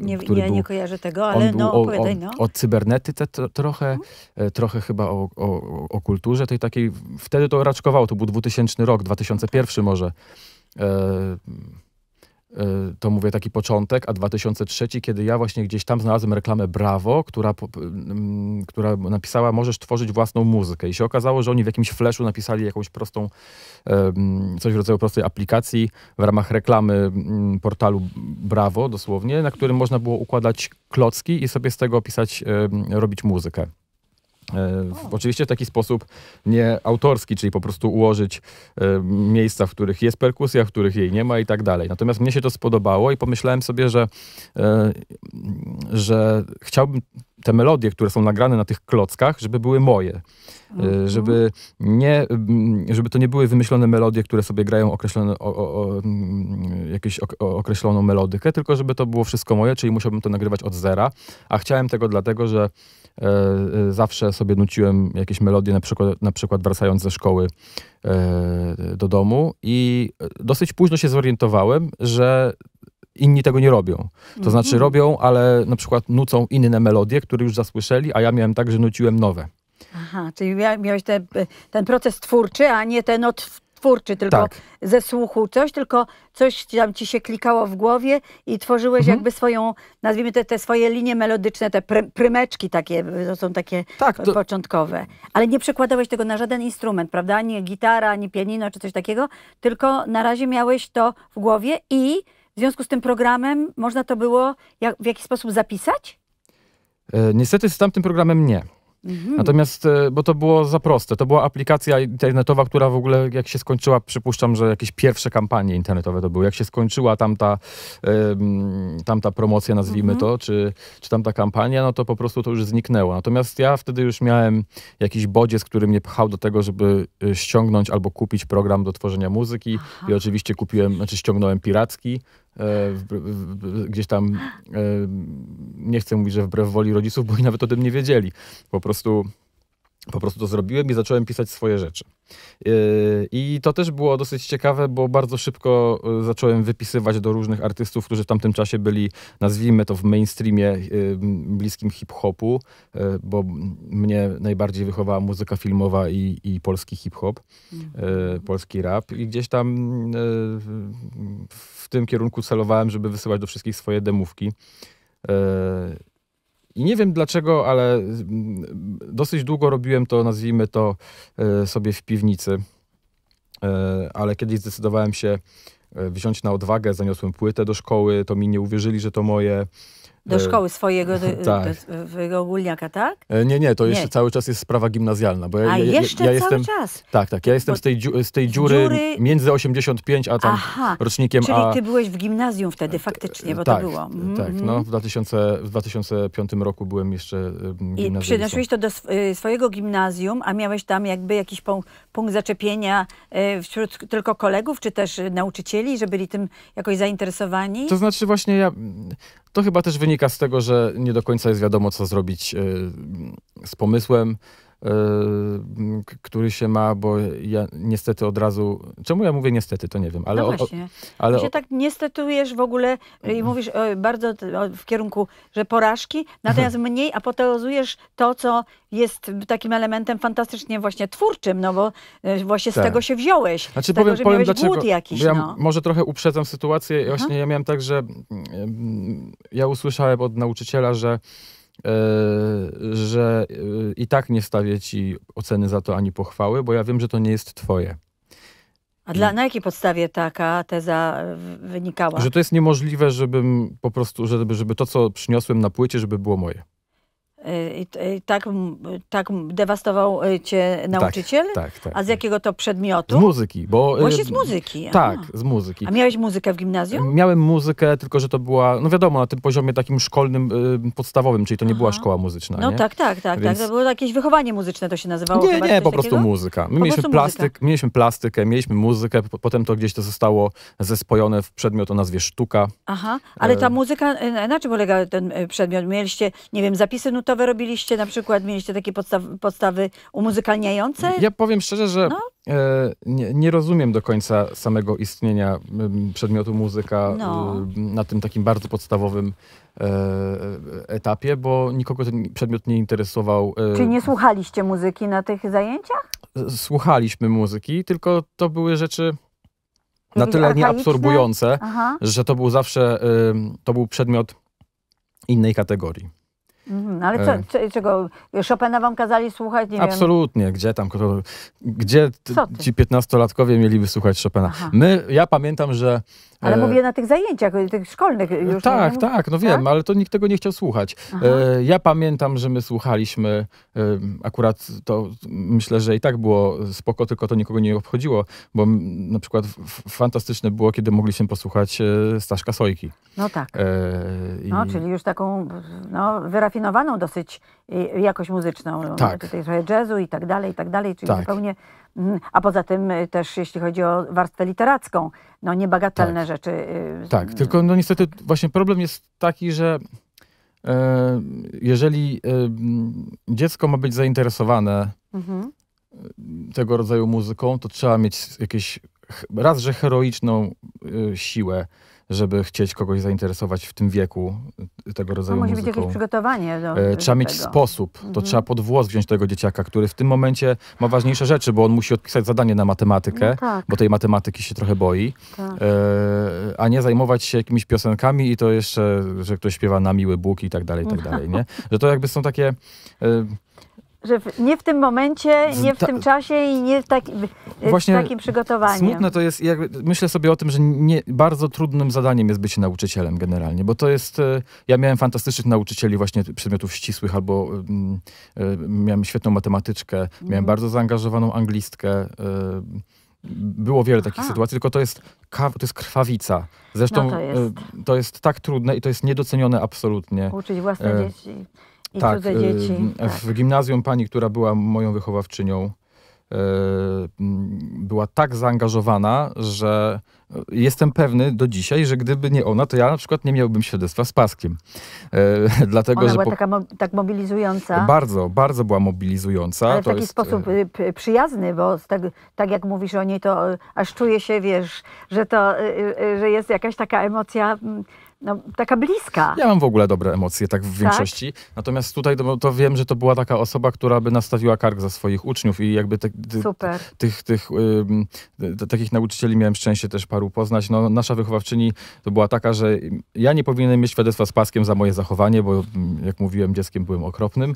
nie, który ja był, nie kojarzę tego, ale no, o, opowiadaj. No. o cybernetyce to, trochę, hmm. trochę chyba o, o, o kulturze tej takiej. Wtedy to raczkowało, to był 2000 rok, 2001 może. E, Y, to mówię taki początek, a 2003, kiedy ja właśnie gdzieś tam znalazłem reklamę Bravo, która, y, mm, która napisała możesz tworzyć własną muzykę i się okazało, że oni w jakimś flashu napisali jakąś prostą, y, mm, coś w rodzaju prostej aplikacji w ramach reklamy mm, portalu Bravo dosłownie, na którym można było układać klocki i sobie z tego pisać, robić muzykę. E, w, oczywiście w taki sposób nie autorski, czyli po prostu ułożyć y, miejsca, w których jest perkusja, w których jej nie ma i tak dalej. Natomiast mnie się to spodobało i pomyślałem sobie, że, y, że chciałbym te melodie, które są nagrane na tych klockach, żeby były moje. Mhm. Żeby, nie, mm, żeby to nie były wymyślone melodie, które sobie grają określone, o, o, o, mm, jakąś określoną melodykę, tylko żeby to było wszystko moje, czyli musiałbym to nagrywać od zera. A chciałem tego dlatego, że E, e, zawsze sobie nuciłem jakieś melodie, na przykład, na przykład wracając ze szkoły e, do domu i dosyć późno się zorientowałem, że inni tego nie robią. To mhm. znaczy robią, ale na przykład nucą inne melodie, które już zasłyszeli, a ja miałem tak, że nuciłem nowe. Aha, czyli miałeś te, ten proces twórczy, a nie ten od twórczy, tylko tak. ze słuchu coś, tylko coś tam ci się klikało w głowie i tworzyłeś mhm. jakby swoją, nazwijmy te, te swoje linie melodyczne, te pry, prymeczki takie, to są takie tak, to... początkowe. Ale nie przekładałeś tego na żaden instrument, prawda? Ani gitara, ani pianino, czy coś takiego, tylko na razie miałeś to w głowie i w związku z tym programem można to było jak, w jakiś sposób zapisać? E, niestety z tamtym programem nie. Mhm. Natomiast, e, bo to było za proste, to była aplikacja internetowa, która w ogóle jak się skończyła, przypuszczam, że jakieś pierwsze kampanie internetowe to były, jak się skończyła tamta, um, tamta promocja, nazwijmy mhm. to, czy, czy tamta kampania, no to po prostu to już zniknęło. Natomiast ja wtedy już miałem jakiś bodziec, który mnie pchał do tego, żeby e, ściągnąć albo kupić program do tworzenia muzyki Aha. i oczywiście kupiłem, znaczy ściągnąłem piracki, E, w, w, gdzieś tam, e, nie chcę mówić, że wbrew woli rodziców, bo oni nawet o tym nie wiedzieli. Po prostu po prostu to zrobiłem i zacząłem pisać swoje rzeczy. Yy, I to też było dosyć ciekawe, bo bardzo szybko yy, zacząłem wypisywać do różnych artystów, którzy w tamtym czasie byli, nazwijmy to w mainstreamie yy, bliskim hip-hopu, bo mnie najbardziej wychowała muzyka filmowa i, i polski hip-hop, mhm. polski rap. I gdzieś tam w tym kierunku celowałem, żeby wysyłać do wszystkich swoje demówki. I nie wiem dlaczego, ale mm, dosyć długo robiłem to, nazwijmy to e, sobie w piwnicy. E, ale kiedyś zdecydowałem się e, wziąć na odwagę, zaniosłem płytę do szkoły, to mi nie uwierzyli, że to moje. Do e, szkoły swojego, do, tak. swojego ogólniaka, tak? E, nie, nie, to jeszcze nie. cały czas jest sprawa gimnazjalna. Bo ja, a ja, ja, jeszcze ja jestem, cały czas? Tak, tak, ja jestem z tej, z tej dziury, dziury, między 85 a tam Aha, rocznikiem czyli a... ty byłeś w gimnazjum wtedy faktycznie, bo tak, to było. Mm Tak, mhm, no mhm. w, 2000, w 2005 roku byłem jeszcze e, gimnazjum. I przynosiłeś to do swojego gimnazjum, a miałeś tam jakby jakiś punkt zaczepienia wśród tylko kolegów, czy też nauczycieli, że byli tym jakoś zainteresowani? To znaczy właśnie ja, to chyba też wynika wynika z tego, że nie do końca jest wiadomo, co zrobić e, z pomysłem. Y, który się ma, bo ja niestety od razu. Czemu ja mówię niestety, to nie wiem, ale. No właśnie. ale się tak niestetujesz w ogóle y, i mówisz bardzo w kierunku, że porażki, natomiast mniej apoteozujesz to, co jest takim elementem fantastycznie właśnie twórczym, no bo y, właśnie z tak. tego się wziąłeś. Znaczy, z powiem, tego, powiem dlaczego. Głód jakiś, ja no. Może trochę uprzedzam sytuację. Właśnie Aha. ja miałem tak, że mm, ja usłyszałem od nauczyciela, że E, że e, i tak nie stawię ci oceny za to ani pochwały, bo ja wiem, że to nie jest twoje. A dla, na jakiej podstawie taka teza e, wynikała? Że to jest niemożliwe, żebym po prostu, żeby, żeby to, co przyniosłem na płycie, żeby było moje tak, tak dewastował y, cię tak, nauczyciel? Tak, tak, tak, A z jakiego to przedmiotu? Z muzyki. Bo, y, Właśnie z muzyki. Tak, Aha. z muzyki. A miałeś muzykę w gimnazjum? Miałem muzykę, tylko że to była, no wiadomo, na tym poziomie takim szkolnym, y, podstawowym, czyli to nie Aha. była szkoła muzyczna. No nie? tak, tak, tak, tak. Więc... tak. To było jakieś wychowanie muzyczne, to się nazywało. Nie, nie, po prostu muzyka. My po mieliśmy, plastyk, muzyka. mieliśmy plastykę, mieliśmy muzykę, potem to gdzieś to zostało zespojone w przedmiot o nazwie sztuka. Aha, ale ta e, muzyka, e, na czym polega ten e, przedmiot? Mieliście, nie wiem, zapisy no to wy robiliście na przykład, mieliście takie podstaw, podstawy umuzykalniające? Ja powiem szczerze, że no. e, nie, nie, rozumiem do końca samego istnienia przedmiotu muzyka no. e, na tym takim bardzo podstawowym e, e, etapie, bo nikogo ten przedmiot nie interesował. E, Czy nie słuchaliście muzyki na tych zajęciach? Słuchaliśmy muzyki, tylko to były rzeczy na tyle nieabsorbujące, Aha. że to był zawsze y, to był przedmiot innej kategorii. Mhm, ale co, e. co, czego? Chopina wam kazali słuchać? Nie Absolutnie. Wiem. Gdzie tam? Gdzie ci piętnastolatkowie mieliby słuchać Chopina? My, ja pamiętam, że ale e... mówię na tych zajęciach, y, tych szkolnych już. Tak, nie, tak, tak no tak? wiem, ale to nikt tego nie chciał słuchać. E, ja pamiętam, że my słuchaliśmy, e, akurat to myślę, że i tak było spoko, tylko to nikogo nie obchodziło, bo na przykład fantastyczne było, kiedy mogliśmy posłuchać e, Staszka Sojki. No tak. E, I... No, czyli już taką no, wyrafinowaną dosyć e, jakość muzyczną. Tak. Tutaj trochę jazzu i tak dalej, i tak dalej, czyli tak. zupełnie Mhm. A poza tym y, też, jeśli chodzi o warstwę literacką, no niebagatelne tak. rzeczy. Y, tak, tylko no niestety właśnie problem jest taki, że e, jeżeli e, dziecko ma być zainteresowane mhm. Y, tego rodzaju muzyką, to trzeba mieć jakieś raz, że heroiczną siłę, żeby chcieć kogoś zainteresować w tym wieku y, tego rodzaju no, musi muzyką. być jakieś przygotowanie do, e, Trzeba do mieć tego. sposób, to mhm. trzeba pod włos wziąć tego dzieciaka, który w tym momencie ma ważniejsze rzeczy, bo on musi odpisać zadanie na matematykę, no tak. bo tej matematyki się trochę boi, tak. E, a nie zajmować się jakimiś piosenkami i to jeszcze, że ktoś śpiewa na miły Bóg i tak dalej, i tak no. dalej, nie? Że to jakby są takie... E, że w, nie w tym momencie, nie w Ta, tym czasie i nie w, taki, takim przygotowaniu. Smutne to jest, myślę sobie o tym, że nie, bardzo trudnym zadaniem jest bycie nauczycielem generalnie, bo to jest, e, ja miałem fantastycznych nauczycieli właśnie przedmiotów ścisłych albo mm, e, miałem świetną matematyczkę, mhm. miałem bardzo zaangażowaną anglistkę, y, było wiele Aha. takich sytuacji, tylko to jest, to jest krwawica. Zresztą no to, jest. to, jest. tak trudne i to jest niedocenione absolutnie. Uczyć własne dzieci. I tak, cudze dzieci. Tak. W tak. gimnazjum pani, która była moją wychowawczynią, e, była tak zaangażowana, że e, jestem pewny do dzisiaj, że gdyby nie ona, to ja na przykład nie miałbym świadectwa z paskiem. E, dlatego, ona że była po... taka mo tak mobilizująca. Bardzo, bardzo była mobilizująca. Ale w to taki jest... sposób y, przyjazny, bo tak, tak, jak mówisz o niej, to y, aż czuję się, wiesz, że to, y, że jest jakaś taka emocja mm, no, taka bliska. Ja mam w ogóle dobre emocje, tak w tak? większości. Natomiast tutaj to, to, wiem, że to była taka osoba, która by nastawiła kark za swoich uczniów i jakby te, te, Super. tych, tych y, takich nauczycieli miałem szczęście też paru poznać. No, nasza wychowawczyni to była taka, że ja nie powinienem mieć świadectwa z paskiem za moje zachowanie, bo mm, jak mówiłem, dzieckiem byłem okropnym,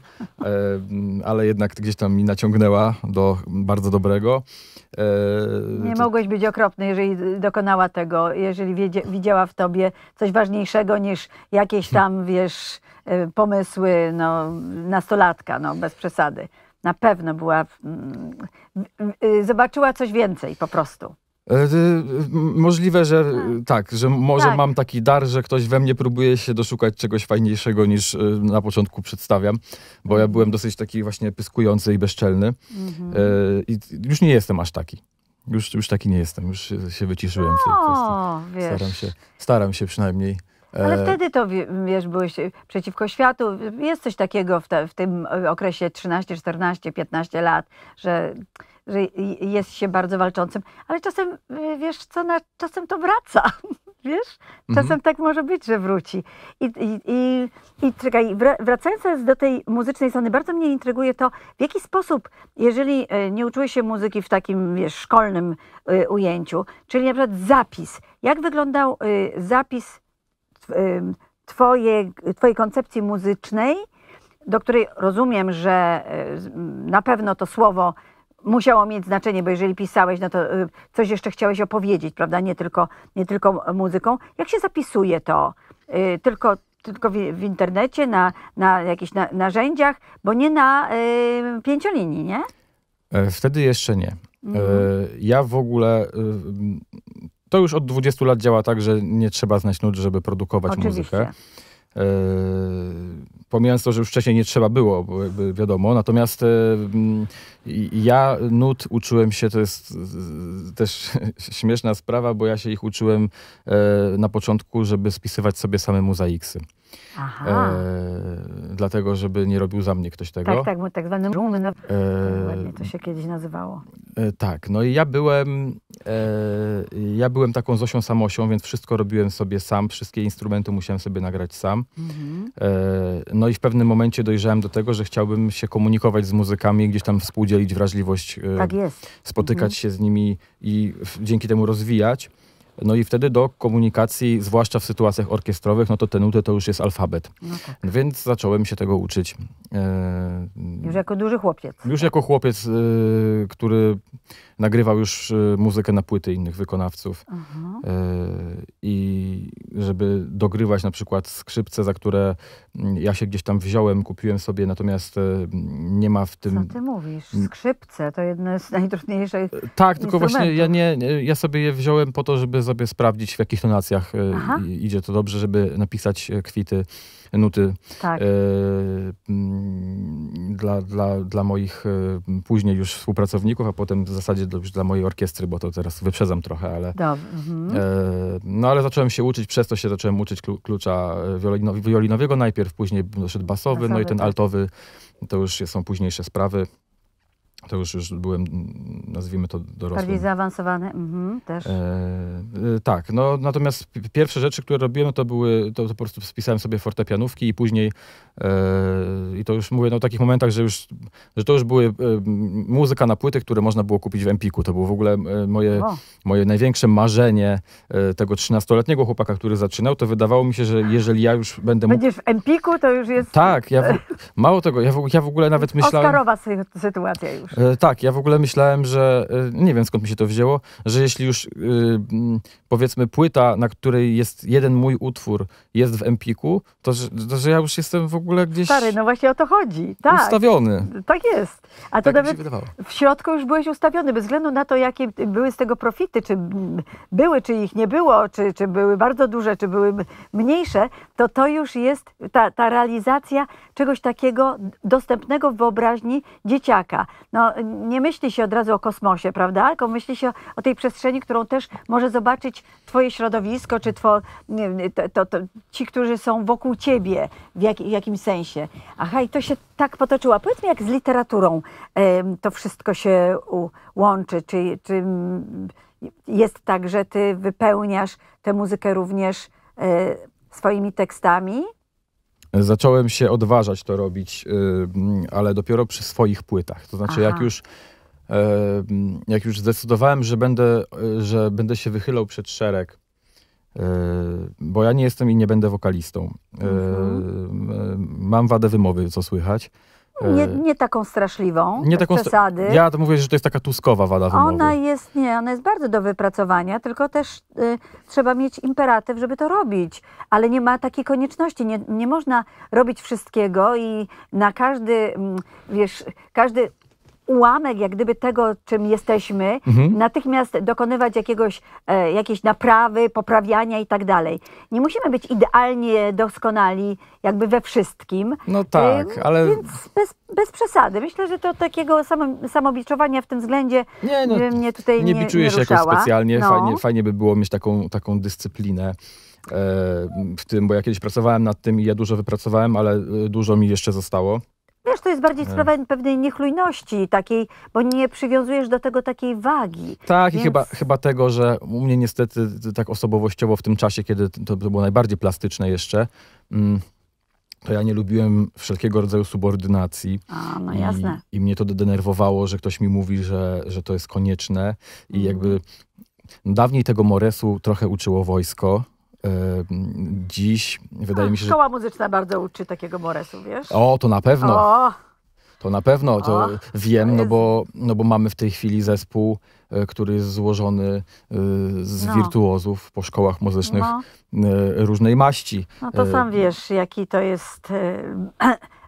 ale jednak gdzieś tam mi naciągnęła do bardzo dobrego. E, nie to... mogłeś być okropny, jeżeli dokonała tego, jeżeli widziała w tobie coś ważnego ważniejszego niż jakieś hmm. tam, wiesz, y, pomysły no, nastolatka, no, bez przesady. Na pewno była, mm, y, zobaczyła coś więcej po prostu. E, y, możliwe, że tak. tak, że może tak. mam taki dar, że ktoś we mnie próbuje się doszukać czegoś fajniejszego niż na początku przedstawiam, bo ja mhm. byłem dosyć taki właśnie pyskujący i bezczelny mhm. E, i już nie jestem aż taki. Już, już taki nie jestem, już się wyciszyłem no, w tej no, kwestii. Wiesz. Staram się, staram się przynajmniej. Ale e, wtedy to, wiesz, byłeś przeciwko światu. Jest coś takiego w, te, w tym okresie 13, 14, 15 lat, że, że jest się bardzo walczącym. Ale czasem, y, wiesz co, na, czasem to wraca. Wiesz, mhm. czasem mhm. tak może być, że wróci. I, i, i, i czekaj, wracając do tej muzycznej strony, bardzo mnie intryguje to, w jaki sposób, jeżeli e, nie uczyłeś się muzyki w takim wiesz, szkolnym e, ujęciu, czyli na przykład zapis, jak wyglądał e, zapis twoje, Twojej koncepcji muzycznej, do której rozumiem, że na pewno to słowo musiało mieć znaczenie, bo jeżeli pisałeś, no to y, coś jeszcze chciałeś opowiedzieć, prawda? Nie tylko, nie tylko muzyką. Jak się zapisuje to? Y, tylko, tylko w internecie, na, na jakichś na, narzędziach, bo nie na y, pięciolinii, nie? E, wtedy jeszcze nie. E, mhm. Ja w ogóle. Y, to już od 20 lat działa tak, że nie trzeba znać nut, żeby produkować Oczywiście. muzykę. Yy, pomijając to, że już wcześniej nie trzeba było, bo jakby wiadomo. Natomiast yy, mm, ja nut uczyłem się, to jest też śmieszna sprawa, bo ja się ich uczyłem yy, na początku, żeby spisywać sobie same mozaiksy. Aha. E, dlatego, żeby nie robił za mnie ktoś tego. Tak, tak, tak zwany dżumy, no, e, to się kiedyś nazywało. E, tak, no i ja byłem, ja byłem taką Zosią Samosią, więc wszystko robiłem sobie sam, wszystkie instrumenty musiałem sobie nagrać sam. Mhm. E, no i w pewnym momencie dojrzałem do tego, że chciałbym się komunikować z muzykami, gdzieś tam współdzielić wrażliwość, e, tak spotykać mhm. się z nimi i dzięki temu rozwijać. No i wtedy do komunikacji, zwłaszcza w sytuacjach orkiestrowych, no to te nuty to już jest alfabet. No tak. Więc zacząłem się tego uczyć. E, już jako duży chłopiec. Już jako chłopiec, e, który nagrywał już e, muzykę na płyty innych wykonawców. Mhm. I żeby dogrywać na przykład skrzypce, za które ja się gdzieś tam wziąłem, kupiłem sobie, natomiast nie ma w tym... Co ty mówisz? Skrzypce to jedne z najtrudniejszych Tak, tylko właśnie ja, nie, ja sobie je wziąłem po to, żeby żeby sobie sprawdzić, w jakich tonacjach y, Aha. idzie to dobrze, żeby napisać y, kwity, nuty tak. Y, mm, dla, dla, dla moich później już współpracowników, a potem w zasadzie już dla mojej orkiestry, bo to teraz wyprzedzam trochę, ale... Dobrze. Mhm. E, no ale zacząłem się uczyć, przez to się zacząłem uczyć klucza e, wiolinowego najpierw, później doszedł basowy, basowy no i ten tak. altowy, to już są późniejsze sprawy to już, już byłem, mm, nazwijmy to dorosłym. Bardziej zaawansowany, mhm, też. E, e tak, no natomiast pierwsze rzeczy, które robiłem, no, to były, to, to po prostu spisałem sobie fortepianówki i później, e, i to już mówię no, o takich momentach, że już, że to już były e, muzyka na płyty, które można było kupić w Empiku. To było w ogóle e, moje, moje największe marzenie tego 13-letniego chłopaka, który zaczynał, to wydawało mi się, że jeżeli ja już będę mógł... Będziesz w Empiku, to już jest... Tak, ja w... mało tego, ja w, ja w ogóle nawet myślałem... Oskarowa sy sytuacja już. E, tak, ja w ogóle myślałem, że e, nie wiem skąd mi się to wzięło, że jeśli już e, powiedzmy płyta, na której jest jeden mój utwór, jest w Empiku, to, to że ja już jestem w ogóle gdzieś. Stary, no właśnie o to chodzi. Tak. Ustawiony. Tak jest. A to tak nawet w środku już byłeś ustawiony, bez względu na to, jakie były z tego profity, czy były, czy ich nie było, czy, czy były bardzo duże, czy były mniejsze, to to już jest ta, ta realizacja czegoś takiego dostępnego w wyobraźni dzieciaka. No, no, nie myśli się od razu o kosmosie, prawda? Tylko myśli się o, o tej przestrzeni, którą też może zobaczyć Twoje środowisko, czy two, nie, to, to, to, ci, którzy są wokół Ciebie w, jak, w jakimś sensie. Aha, i to się tak potoczyło. A powiedz mi, jak z literaturą to wszystko się u, łączy? Czy, czy jest tak, że Ty wypełniasz tę muzykę również e, swoimi tekstami? Zacząłem się odważać to robić, y, ale dopiero przy swoich płytach. To znaczy, jak już e, jak już zdecydowałem, że będę, e, że będę się wychylał przed szereg, e, bo ja nie jestem i nie będę wokalistą. Mhm. Mam wadę wymowy, co słychać. No, nie, e, nie, taką straszliwą, nie taką przesady. Ja to mówię, że to jest taka tuskowa wada wymowy. Ona jest, nie, ona jest bardzo do wypracowania, tylko też y, trzeba mieć imperatyw, żeby to robić. Ale nie ma takiej konieczności, nie, nie można robić wszystkiego i na każdy, mm, wiesz, każdy ułamek jak gdyby tego, czym jesteśmy, mhm. natychmiast dokonywać jakiegoś, e, jakiejś naprawy, poprawiania i tak dalej. Nie musimy być idealnie doskonali jakby we wszystkim. No tak, e, ale... Więc bez, bez, przesady. Myślę, że to takiego samo, samobiczowania w tym względzie nie, no, mnie tutaj nie, nie biczuje nie się jakoś specjalnie. No. Fajnie, fajnie by było mieć taką, taką dyscyplinę e, w tym, bo ja kiedyś pracowałem nad tym i ja dużo wypracowałem, ale e, dużo mi jeszcze zostało. Wiesz, to jest bardziej e. sprawa pewnej niechlujności takiej, bo nie przywiązujesz do tego takiej wagi. Tak, więc... i chyba, chyba tego, że u mnie niestety tak osobowościowo w tym czasie, kiedy to było najbardziej plastyczne jeszcze, mm, to ja nie lubiłem wszelkiego rodzaju subordynacji. A, no jasne. I, i mnie to denerwowało, że ktoś mi mówi, że, że to jest konieczne i mhm. jakby... Dawniej tego moresu trochę uczyło wojsko, dziś wydaje A, mi się, że... Szkoła muzyczna bardzo uczy takiego moresu, wiesz? O, to na pewno. O. To na pewno, to Ach, wiem, to no jest... no, bo, no bo mamy w tej chwili zespół, e, który jest złożony e, z no. wirtuozów po szkołach muzycznych no. E, różnej maści. No to sam wiesz, jaki to jest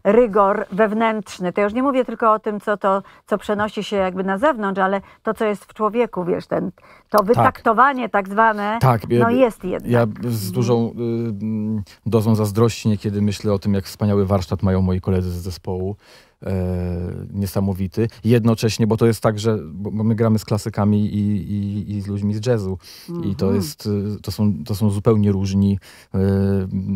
rygor wewnętrzny. To już nie mówię tylko o tym, co to, co przenosi się jakby na zewnątrz, ale to, co jest w człowieku, wiesz, ten, to wytaktowanie tak, tak zwane, tak, no ja, jest jednak. Ja z dużą mhm. y, dozą zazdrości niekiedy myślę o tym, jak wspaniały warsztat mają moi koledzy z zespołu. E, niesamowity. Jednocześnie, bo to jest tak, że my gramy z klasykami i, i, i z ludźmi z jazzu. Mhm. I to, mhm. jest, e, to, są, to są zupełnie różni e,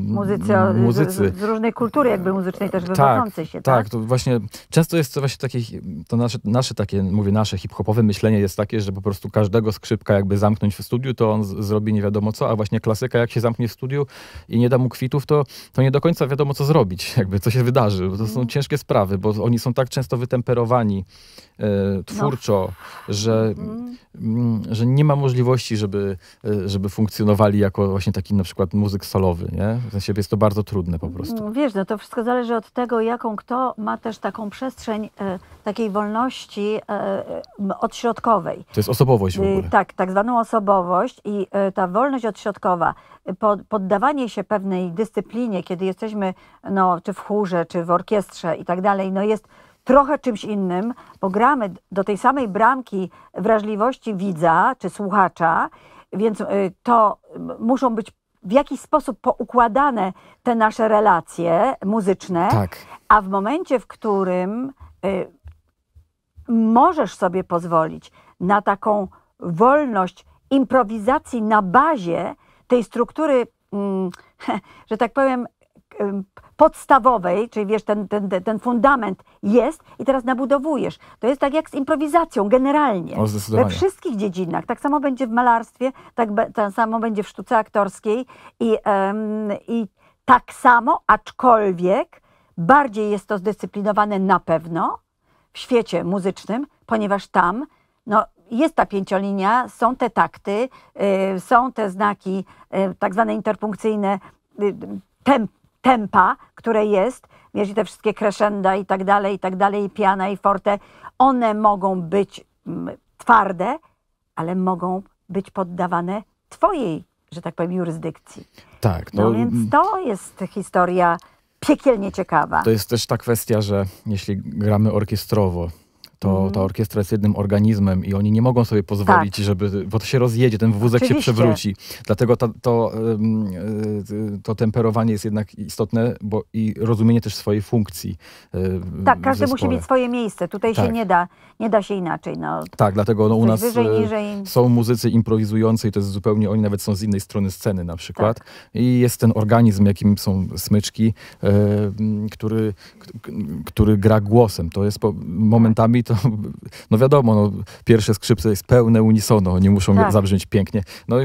muzycy, muzycy. Z, z, różnej kultury jakby muzycznej też tak, wywodzącej się. Tak, tak, to właśnie często jest to właśnie takie, to nasze, nasze takie, mówię nasze hip-hopowe myślenie jest takie, że po prostu każdego skrzypka jakby zamknąć w studiu, to on z, zrobi nie wiadomo co, a właśnie klasyka jak się zamknie w studiu i nie da mu kwitów, to, to nie do końca wiadomo co zrobić, jakby co się wydarzy. To są mhm. ciężkie sprawy, bo oni są tak często wytemperowani E, no. twórczo, no. że, mhm. że nie ma możliwości, żeby, e, żeby funkcjonowali jako właśnie taki na przykład muzyk solowy. Nie? W sensie jest to bardzo trudne po prostu. No, wiesz, no to wszystko zależy od tego, jaką kto ma też taką przestrzeń e, takiej wolności odśrodkowej. To jest osobowość w y, ogóle. Tak, tak zwaną osobowość i ta wolność odśrodkowa, poddawanie się pewnej dyscyplinie, kiedy jesteśmy no, czy w chórze, czy w orkiestrze i tak dalej, no jest trochę czymś innym, bo gramy do tej samej bramki wrażliwości widza czy słuchacza, więc y, to muszą być w jakiś sposób poukładane te nasze relacje muzyczne, tak. a w momencie, w którym y, możesz sobie pozwolić na taką wolność improwizacji na bazie tej struktury, mm, że tak powiem, y, podstawowej, czyli wiesz, ten, ten, ten fundament jest i teraz nabudowujesz. To jest tak jak z improwizacją generalnie. O, we wszystkich dziedzinach. Tak samo będzie w malarstwie, tak, be, tak samo będzie w sztuce aktorskiej i, um, i tak samo, aczkolwiek bardziej jest to zdyscyplinowane na pewno w świecie muzycznym, ponieważ tam no, jest ta pięciolinia, są te takty, y, są te znaki y, tak zwane interpunkcyjne, y, y temp, tempa, które jest, mieli te wszystkie crescenda i tak dalej, i tak dalej, i piana, i forte, one mogą być mm, twarde, ale mogą być poddawane Twojej, że tak powiem, jurysdykcji. Tak. No, no więc to jest historia piekielnie ciekawa. To jest też ta kwestia, że jeśli gramy orkiestrowo, to mhm. ta orkiestra jest jednym organizmem i oni nie mogą sobie pozwolić, tak. żeby, bo to się rozjedzie, ten wózek Oczywiście. się przewróci. Dlatego ta, to, e, to temperowanie jest jednak istotne bo i rozumienie też swojej funkcji. E, tak, każdy musi mieć swoje miejsce. Tutaj tak. się nie da, nie da się inaczej. No. Tak, dlatego no, u nas e, wyżej, niżej... są muzycy improwizujący i to jest zupełnie, oni nawet są z innej strony sceny na przykład. Tak. I jest ten organizm, jakim są smyczki, który, który gra głosem. To jest momentami to no wiadomo, no, pierwsze skrzypce jest pełne unisono, oni muszą tak. zabrzmieć pięknie. No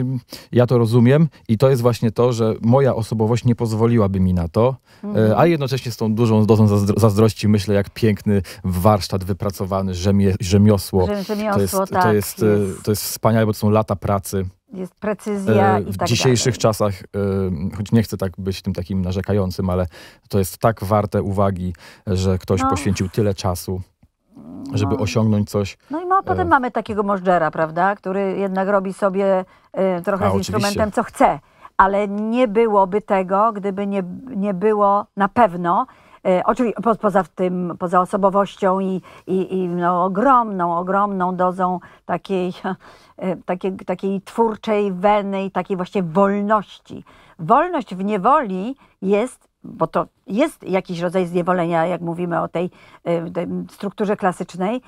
ja to rozumiem i to jest właśnie to, że moja osobowość nie pozwoliłaby mi na to, e, mhm. a jednocześnie z tą dużą dozą zazdro zazdrości myślę, jak piękny warsztat wypracowany, rzemie, rzemiosło. rzemiosło to, jest, tak, to, jest, e, jest. to jest wspaniałe, bo to są lata pracy. Jest precyzja e, i tak W dzisiejszych dalej. czasach, choć nie chcę tak być tym takim narzekającym, ale to jest tak warte uwagi, że ktoś no. poświęcił tyle czasu żeby no. osiągnąć coś. No i no, potem e... mamy takiego możdżera, prawda, który jednak robi sobie e, trochę A, z instrumentem, oczywiście. co chce. Ale nie byłoby tego, gdyby nie, nie było na pewno e, oczywiście po, poza tym, poza osobowością i, i, i no, ogromną, ogromną dozą takiej, e, takiej, takiej twórczej weny i takiej właśnie wolności. Wolność w niewoli jest, bo to jest jakiś rodzaj zniewolenia, jak mówimy o tej, y, strukturze klasycznej, y,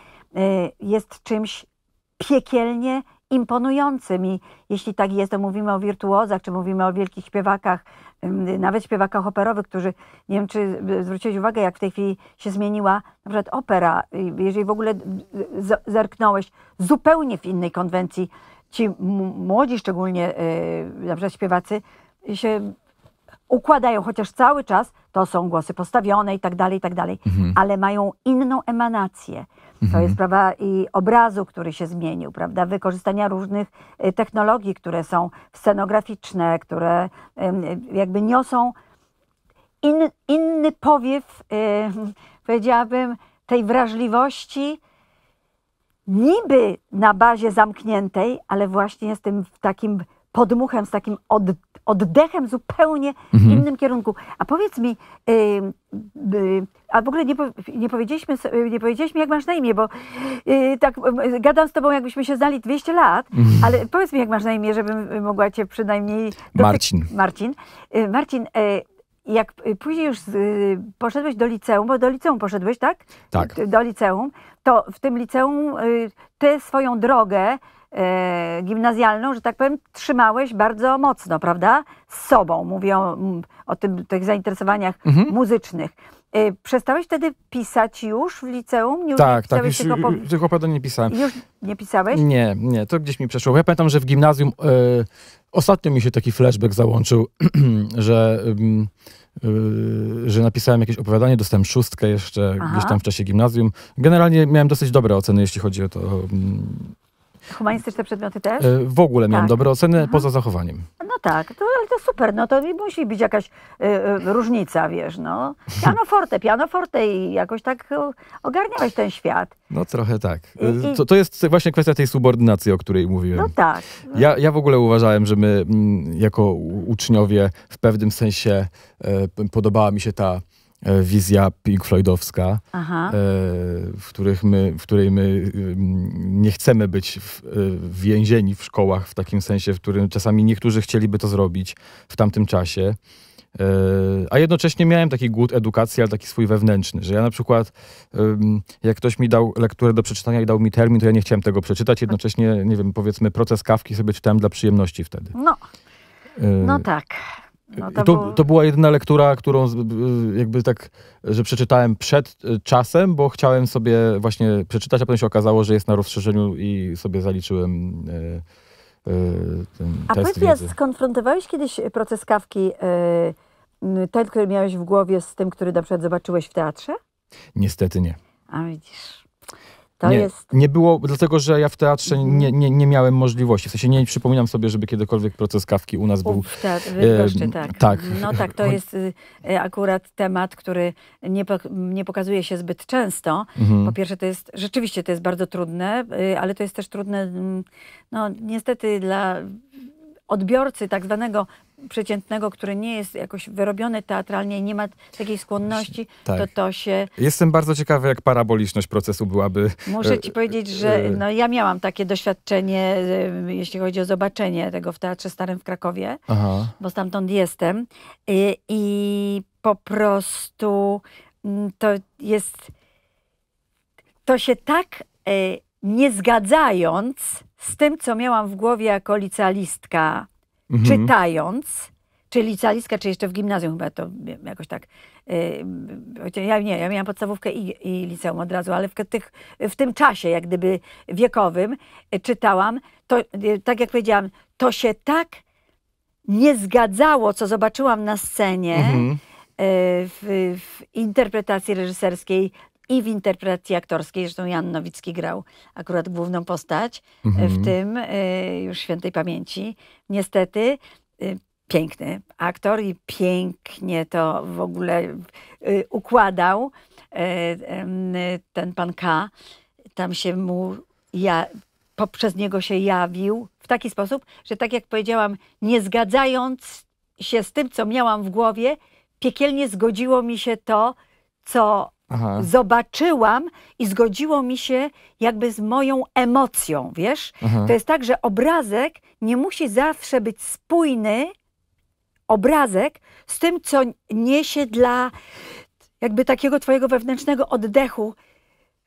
jest czymś piekielnie imponującym. I jeśli tak jest, to mówimy o wirtuozach, czy mówimy o wielkich śpiewakach, nawet śpiewakach operowych, którzy, nie wiem czy y, zwróciłeś uwagę, jak w tej chwili się zmieniła na przykład opera, jeżeli w ogóle zerknąłeś zupełnie w innej konwencji, ci młodzi szczególnie, na przykład śpiewacy, się układają, chociaż cały czas to są głosy postawione i tak dalej, i tak dalej, mhm. ale mają inną emanację. To mhm. jest sprawa i obrazu, który się zmienił, prawda? Wykorzystania różnych y, technologii, które są scenograficzne, które jakby niosą in, inny powiew, powiedziałabym, tej wrażliwości, niby na bazie zamkniętej, ale właśnie z tym takim podmuchem, z takim od, oddechem zupełnie mhm. innym kierunku. A powiedz mi, a w ogóle nie, nie, powiedzieliśmy, nie powiedzieliśmy, jak masz na imię, bo y, tak gadam z tobą, jakbyśmy się znali 200 lat, mhm. ale powiedz mi, jak masz na imię, żebym mogła cię przynajmniej... Marcin. Marcin. Y, Marcin, y, jak później już poszedłeś do liceum, bo do liceum poszedłeś, tak? Tak. Do liceum, to w tym liceum ty swoją drogę E, gimnazjalną, że tak powiem, trzymałeś bardzo mocno, prawda? Z sobą, mówię o, o tym, tych zainteresowaniach mhm. muzycznych. E, przestałeś wtedy pisać już w liceum? Nie tak, tak, już, tylko, po... tylko potem nie pisałem. Już nie pisałeś? Nie, nie, to gdzieś mi przeszło. Ja pamiętam, że w gimnazjum y, ostatnio mi się taki flashback załączył, że, że napisałem jakieś opowiadanie, dostałem szóstkę jeszcze Aha. gdzieś tam w czasie gimnazjum. Generalnie miałem dosyć dobre oceny, jeśli chodzi o to Humanistyczne przedmioty też? E, w ogóle miałem tak. dobre oceny mhm. poza zachowaniem. No tak, to, ale to super, no to musi być jakaś y, y, różnica, wiesz, no. pianoforte, pianoforte i jakoś tak ogarniałeś ten świat. No trochę tak. I, To, to jest właśnie kwestia tej subordynacji, o której mówiłem. No tak. Ja, ja w ogóle uważałem, że my mm, jako uczniowie w pewnym sensie podobała mi się ta E, wizja Pink Floydowska, Aha. E, w, których my, w której my nie chcemy być w, e, więzieni w szkołach w takim sensie, w którym czasami niektórzy chcieliby to zrobić w tamtym czasie. A jednocześnie miałem taki głód edukacji, ale taki swój wewnętrzny, że ja na przykład, jak ktoś mi dał lekturę do przeczytania i dał mi termin, to ja nie chciałem tego przeczytać. Jednocześnie, nie wiem, powiedzmy, proces kawki sobie czytałem dla przyjemności wtedy. No, no tak. No to, to, było... to, była jedyna lektura, którą jakby tak, że przeczytałem przed e, czasem, bo chciałem sobie właśnie przeczytać, a potem się okazało, że jest na rozszerzeniu i sobie zaliczyłem yy, yy, ten a test powiedz, skonfrontowałeś kiedyś proces kawki, yy, ten, który miałeś w głowie z tym, który na przykład zobaczyłeś w teatrze? Niestety nie. A widzisz. To nie, jest... nie było, dlatego że ja w teatrze mhm. nie, nie, nie miałem możliwości. W sensie nie przypominam sobie, żeby kiedykolwiek proces kawki u nas był. Uf, ta, e, tak. tak. No tak, to jest y, y, akurat temat, który nie, nie pokazuje się zbyt często. Mhm. Po pierwsze, to jest rzeczywiście to jest bardzo trudne, y, ale to jest też trudne, mm, no niestety dla odbiorcy tak zwanego przeciętnego, który nie jest jakoś wyrobiony teatralnie i nie ma takiej skłonności, tak. to to się... Jestem bardzo ciekawy, jak paraboliczność procesu byłaby... Muszę e, ci powiedzieć, że e, no, ja miałam takie doświadczenie, e, jeśli chodzi o zobaczenie tego w Teatrze Starym w Krakowie, Aha. bo stamtąd jestem i, i po prostu mm, to jest... To się tak nie zgadzając z tym, co miałam w głowie jako licealistka, mhm. czytając, czy licealistkę, czy jeszcze w gimnazjum chyba to jakoś tak. Yy, ja nie, ja miałam podstawówkę i, i liceum od razu, ale w, tych, w tym czasie, jak gdyby wiekowym, yy, czytałam, to yy, tak jak powiedziałam, to się tak nie zgadzało, co zobaczyłam na scenie. Mhm. Yy, w, w, interpretacji reżyserskiej i w interpretacji aktorskiej, zresztą Jan Nowicki grał akurat główną postać e, mhm. w tym, e, już świętej pamięci, niestety. E, piękny aktor i pięknie to w ogóle układał ten pan K. Tam się mu, ja, poprzez niego się jawił w taki sposób, że tak jak powiedziałam, nie zgadzając się z tym, co miałam w głowie, piekielnie zgodziło mi się to, co Aha. Zobaczyłam i zgodziło mi się jakby z moją emocją, wiesz? Aha. To jest tak, że obrazek nie musi zawsze być spójny, obrazek z tym, co niesie dla jakby takiego twojego wewnętrznego oddechu,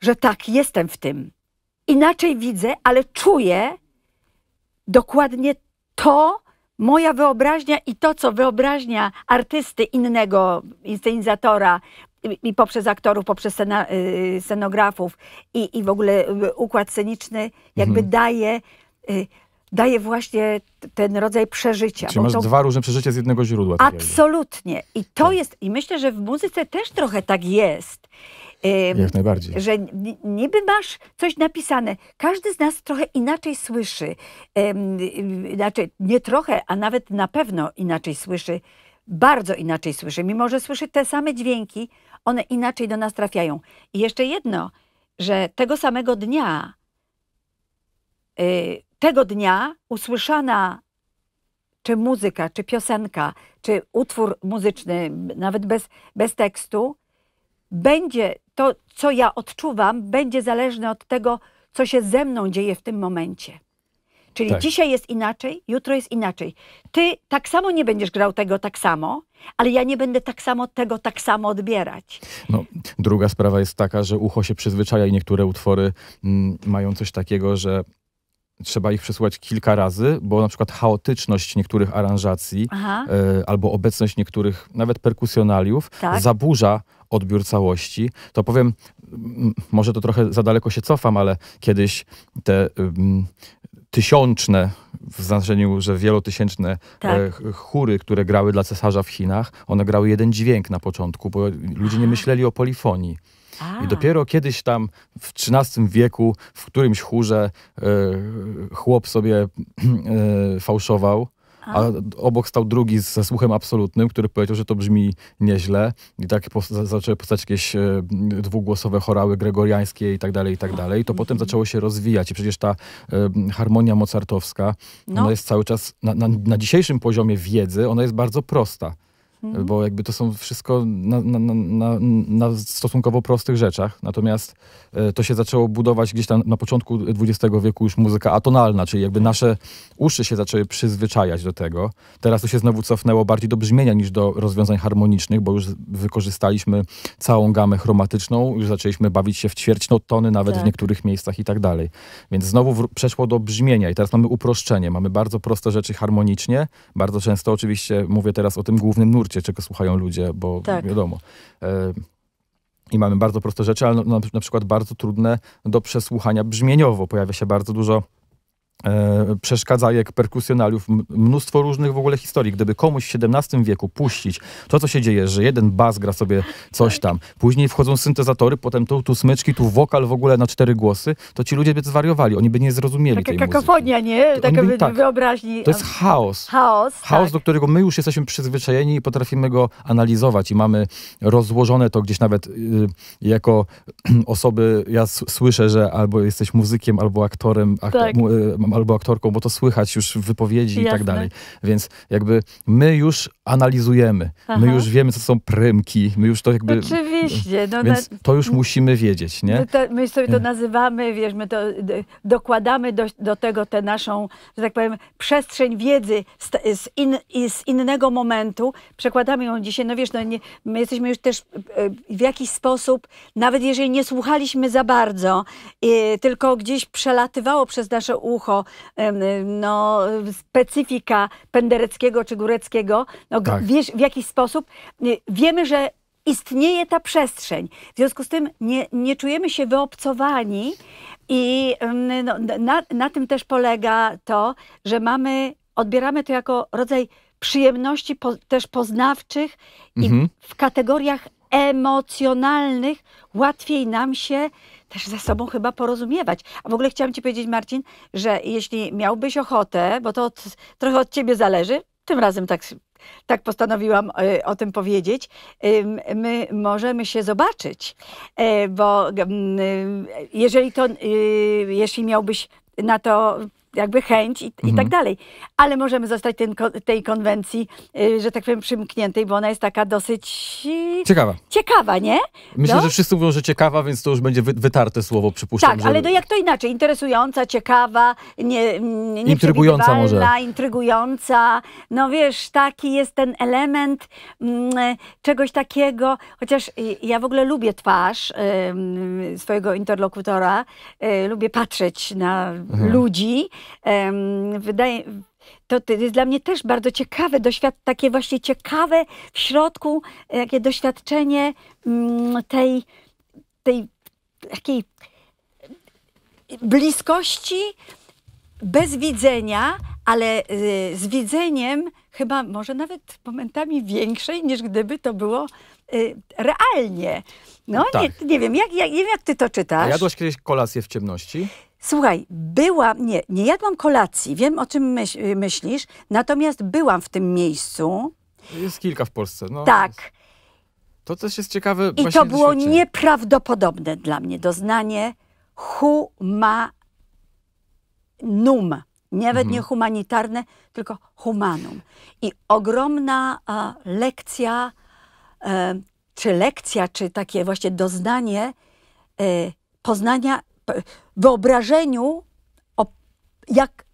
że tak, jestem w tym. Inaczej widzę, ale czuję dokładnie to, moja wyobraźnia i to, co wyobraźnia artysty innego, inscenizatora, i poprzez aktorów, poprzez scena, y, scenografów i, i w ogóle y, układ sceniczny jakby mhm. daje, y, daje właśnie ten rodzaj przeżycia. Czyli masz to... dwa różne przeżycia z jednego źródła. Tak Absolutnie. I to tak. jest, i myślę, że w muzyce też trochę tak jest. Jak najbardziej. Że niby masz coś napisane. Każdy z nas trochę inaczej słyszy. Znaczy, nie trochę, a nawet na pewno inaczej słyszy. Bardzo inaczej słyszy. Mimo, że słyszy te same dźwięki, one inaczej do nas trafiają. I jeszcze jedno, że tego samego dnia, y, tego dnia usłyszana czy muzyka, czy piosenka, czy utwór muzyczny, nawet bez, bez tekstu, będzie to, co ja odczuwam, będzie zależne od tego, co się ze mną dzieje w tym momencie. Czyli tak. dzisiaj jest inaczej, jutro jest inaczej. Ty tak samo nie będziesz grał tego tak samo, ale ja nie będę tak samo tego tak samo odbierać. No, druga sprawa jest taka, że ucho się przyzwyczaja i niektóre utwory mm, mają coś takiego, że trzeba ich przesłuchać kilka razy, bo na przykład chaotyczność niektórych aranżacji e, albo obecność niektórych nawet perkusjonaliów tak? zaburza odbiór całości. To powiem, może to trochę za daleko się cofam, ale kiedyś te tysiączne, w znaczeniu, że wielotysięczne e, tak. chóry, które grały dla cesarza w Chinach, one grały jeden dźwięk na początku, bo ludzie nie myśleli o polifonii. I dopiero kiedyś tam w XIII wieku w którymś chórze e, chłop sobie y, fałszował. A. obok stał drugi ze słuchem absolutnym, który powiedział, że to brzmi nieźle. I tak zaczęły powstać jakieś e, dwugłosowe chorały gregoriańskie i tak dalej, i tak dalej. I to potem zaczęło się rozwijać. I przecież ta harmonia mozartowska, no. ona jest cały czas na, na, na dzisiejszym poziomie wiedzy, ona jest bardzo prosta. Mhm. Bo jakby to są wszystko na, na, na, na stosunkowo prostych rzeczach. Natomiast e, to się zaczęło budować gdzieś tam na początku XX wieku już muzyka atonalna, czyli jakby nasze uszy się zaczęły przyzwyczajać do tego. Teraz to się znowu cofnęło bardziej do brzmienia niż do rozwiązań harmonicznych, bo już wykorzystaliśmy całą gamę chromatyczną, już zaczęliśmy bawić się w ćwierćnotony nawet tak. w niektórych miejscach i tak dalej. Więc znowu przeszło do brzmienia i teraz mamy uproszczenie. Mamy bardzo proste rzeczy harmonicznie, bardzo często oczywiście mówię teraz o tym głównym nurcie, nurcie, czego słuchają ludzie, bo tak. wiadomo. E, I mamy bardzo proste rzeczy, ale no, na przykład bardzo trudne do przesłuchania brzmieniowo. Pojawia się bardzo dużo E, przeszkadzajek, perkusjonaliów, mnóstwo różnych w ogóle historii. Gdyby komuś w XVII wieku puścić to, co się dzieje, że jeden bas gra sobie coś tam, później wchodzą syntezatory, potem tu, tu smyczki, tu wokal w ogóle na cztery głosy, to ci ludzie by zwariowali, oni by nie zrozumieli Taka tej kakofonia, nie? Taka by, tak, wyobraźni. To jest chaos. Chaos, Chaos, tak. do którego my już jesteśmy przyzwyczajeni i potrafimy go analizować i mamy rozłożone to gdzieś nawet y, jako osoby, ja słyszę, że albo jesteś muzykiem, albo aktorem, tak y, albo aktorką, bo to słychać już w wypowiedzi Jasne. i tak dalej. Więc jakby my już analizujemy, Aha. my już wiemy, co są prymki, my już to jakby... Oczywiście. No, więc to już musimy wiedzieć, nie? To, my sobie to nazywamy, wiesz, my to dokładamy do, do tego tę naszą, że tak powiem, przestrzeń wiedzy z, z, in, z innego momentu, przekładamy ją dzisiaj, no wiesz, no nie, my jesteśmy już też e, w jakiś sposób, nawet jeżeli nie słuchaliśmy za bardzo, e, tylko gdzieś przelatywało przez nasze ucho, no, specyfika pendereckiego czy góreckiego, no, tak. wiesz, w jakiś sposób wiemy, że istnieje ta przestrzeń. W związku z tym nie, nie czujemy się wyobcowani i no, na, na tym też polega to, że mamy, odbieramy to jako rodzaj przyjemności po, też poznawczych mhm. i w kategoriach emocjonalnych łatwiej nam się też ze sobą chyba porozumiewać. A w ogóle chciałam Ci powiedzieć, Marcin, że jeśli miałbyś ochotę, bo to od, trochę od Ciebie zależy, tym razem tak, tak postanowiłam y, o tym powiedzieć. My możemy się zobaczyć, y, bo y, jeżeli to, jeśli miałbyś na to jakby chęć i, mhm. i tak mhm. dalej. Ale możemy zostać ten, tej konwencji, y, że tak powiem, przymkniętej, bo ona jest taka dosyć... Y, ciekawa. Ciekawa, nie? Myślę, no? że wszyscy mówią, że ciekawa, więc to już będzie wytarte słowo, przypuszczam. Tak, że... ale no jak to inaczej? Interesująca, ciekawa, nie, mm, nie intrygująca może. intrygująca. No wiesz, taki jest ten element mm, czegoś takiego, chociaż y, ja w ogóle lubię twarz swojego interlokutora, lubię patrzeć na mhm. ludzi, Wydaje, to, to jest dla mnie też bardzo ciekawe, doświadczenie, takie właśnie ciekawe w środku, e, jakie doświadczenie mm, tej, tej takiej bliskości bez widzenia, ale y, z widzeniem chyba może nawet momentami większej niż gdyby to było y, realnie. No tak. nie, nie wiem, jak, jak, nie wiem, jak ty to czytasz. A jadłaś kiedyś kolację w ciemności? Słuchaj, była, nie, nie jadłam kolacji, wiem o czym myśl, myślisz, natomiast byłam w tym miejscu. Jest kilka w Polsce, no. Tak. To też jest ciekawe. I to było nieprawdopodobne dla mnie doznanie humanum. Nawet mhm. nie humanitarne, tylko humanum. I ogromna a, lekcja, e, czy lekcja, czy takie właśnie doznanie e, poznania wyobrażeniu o, jak,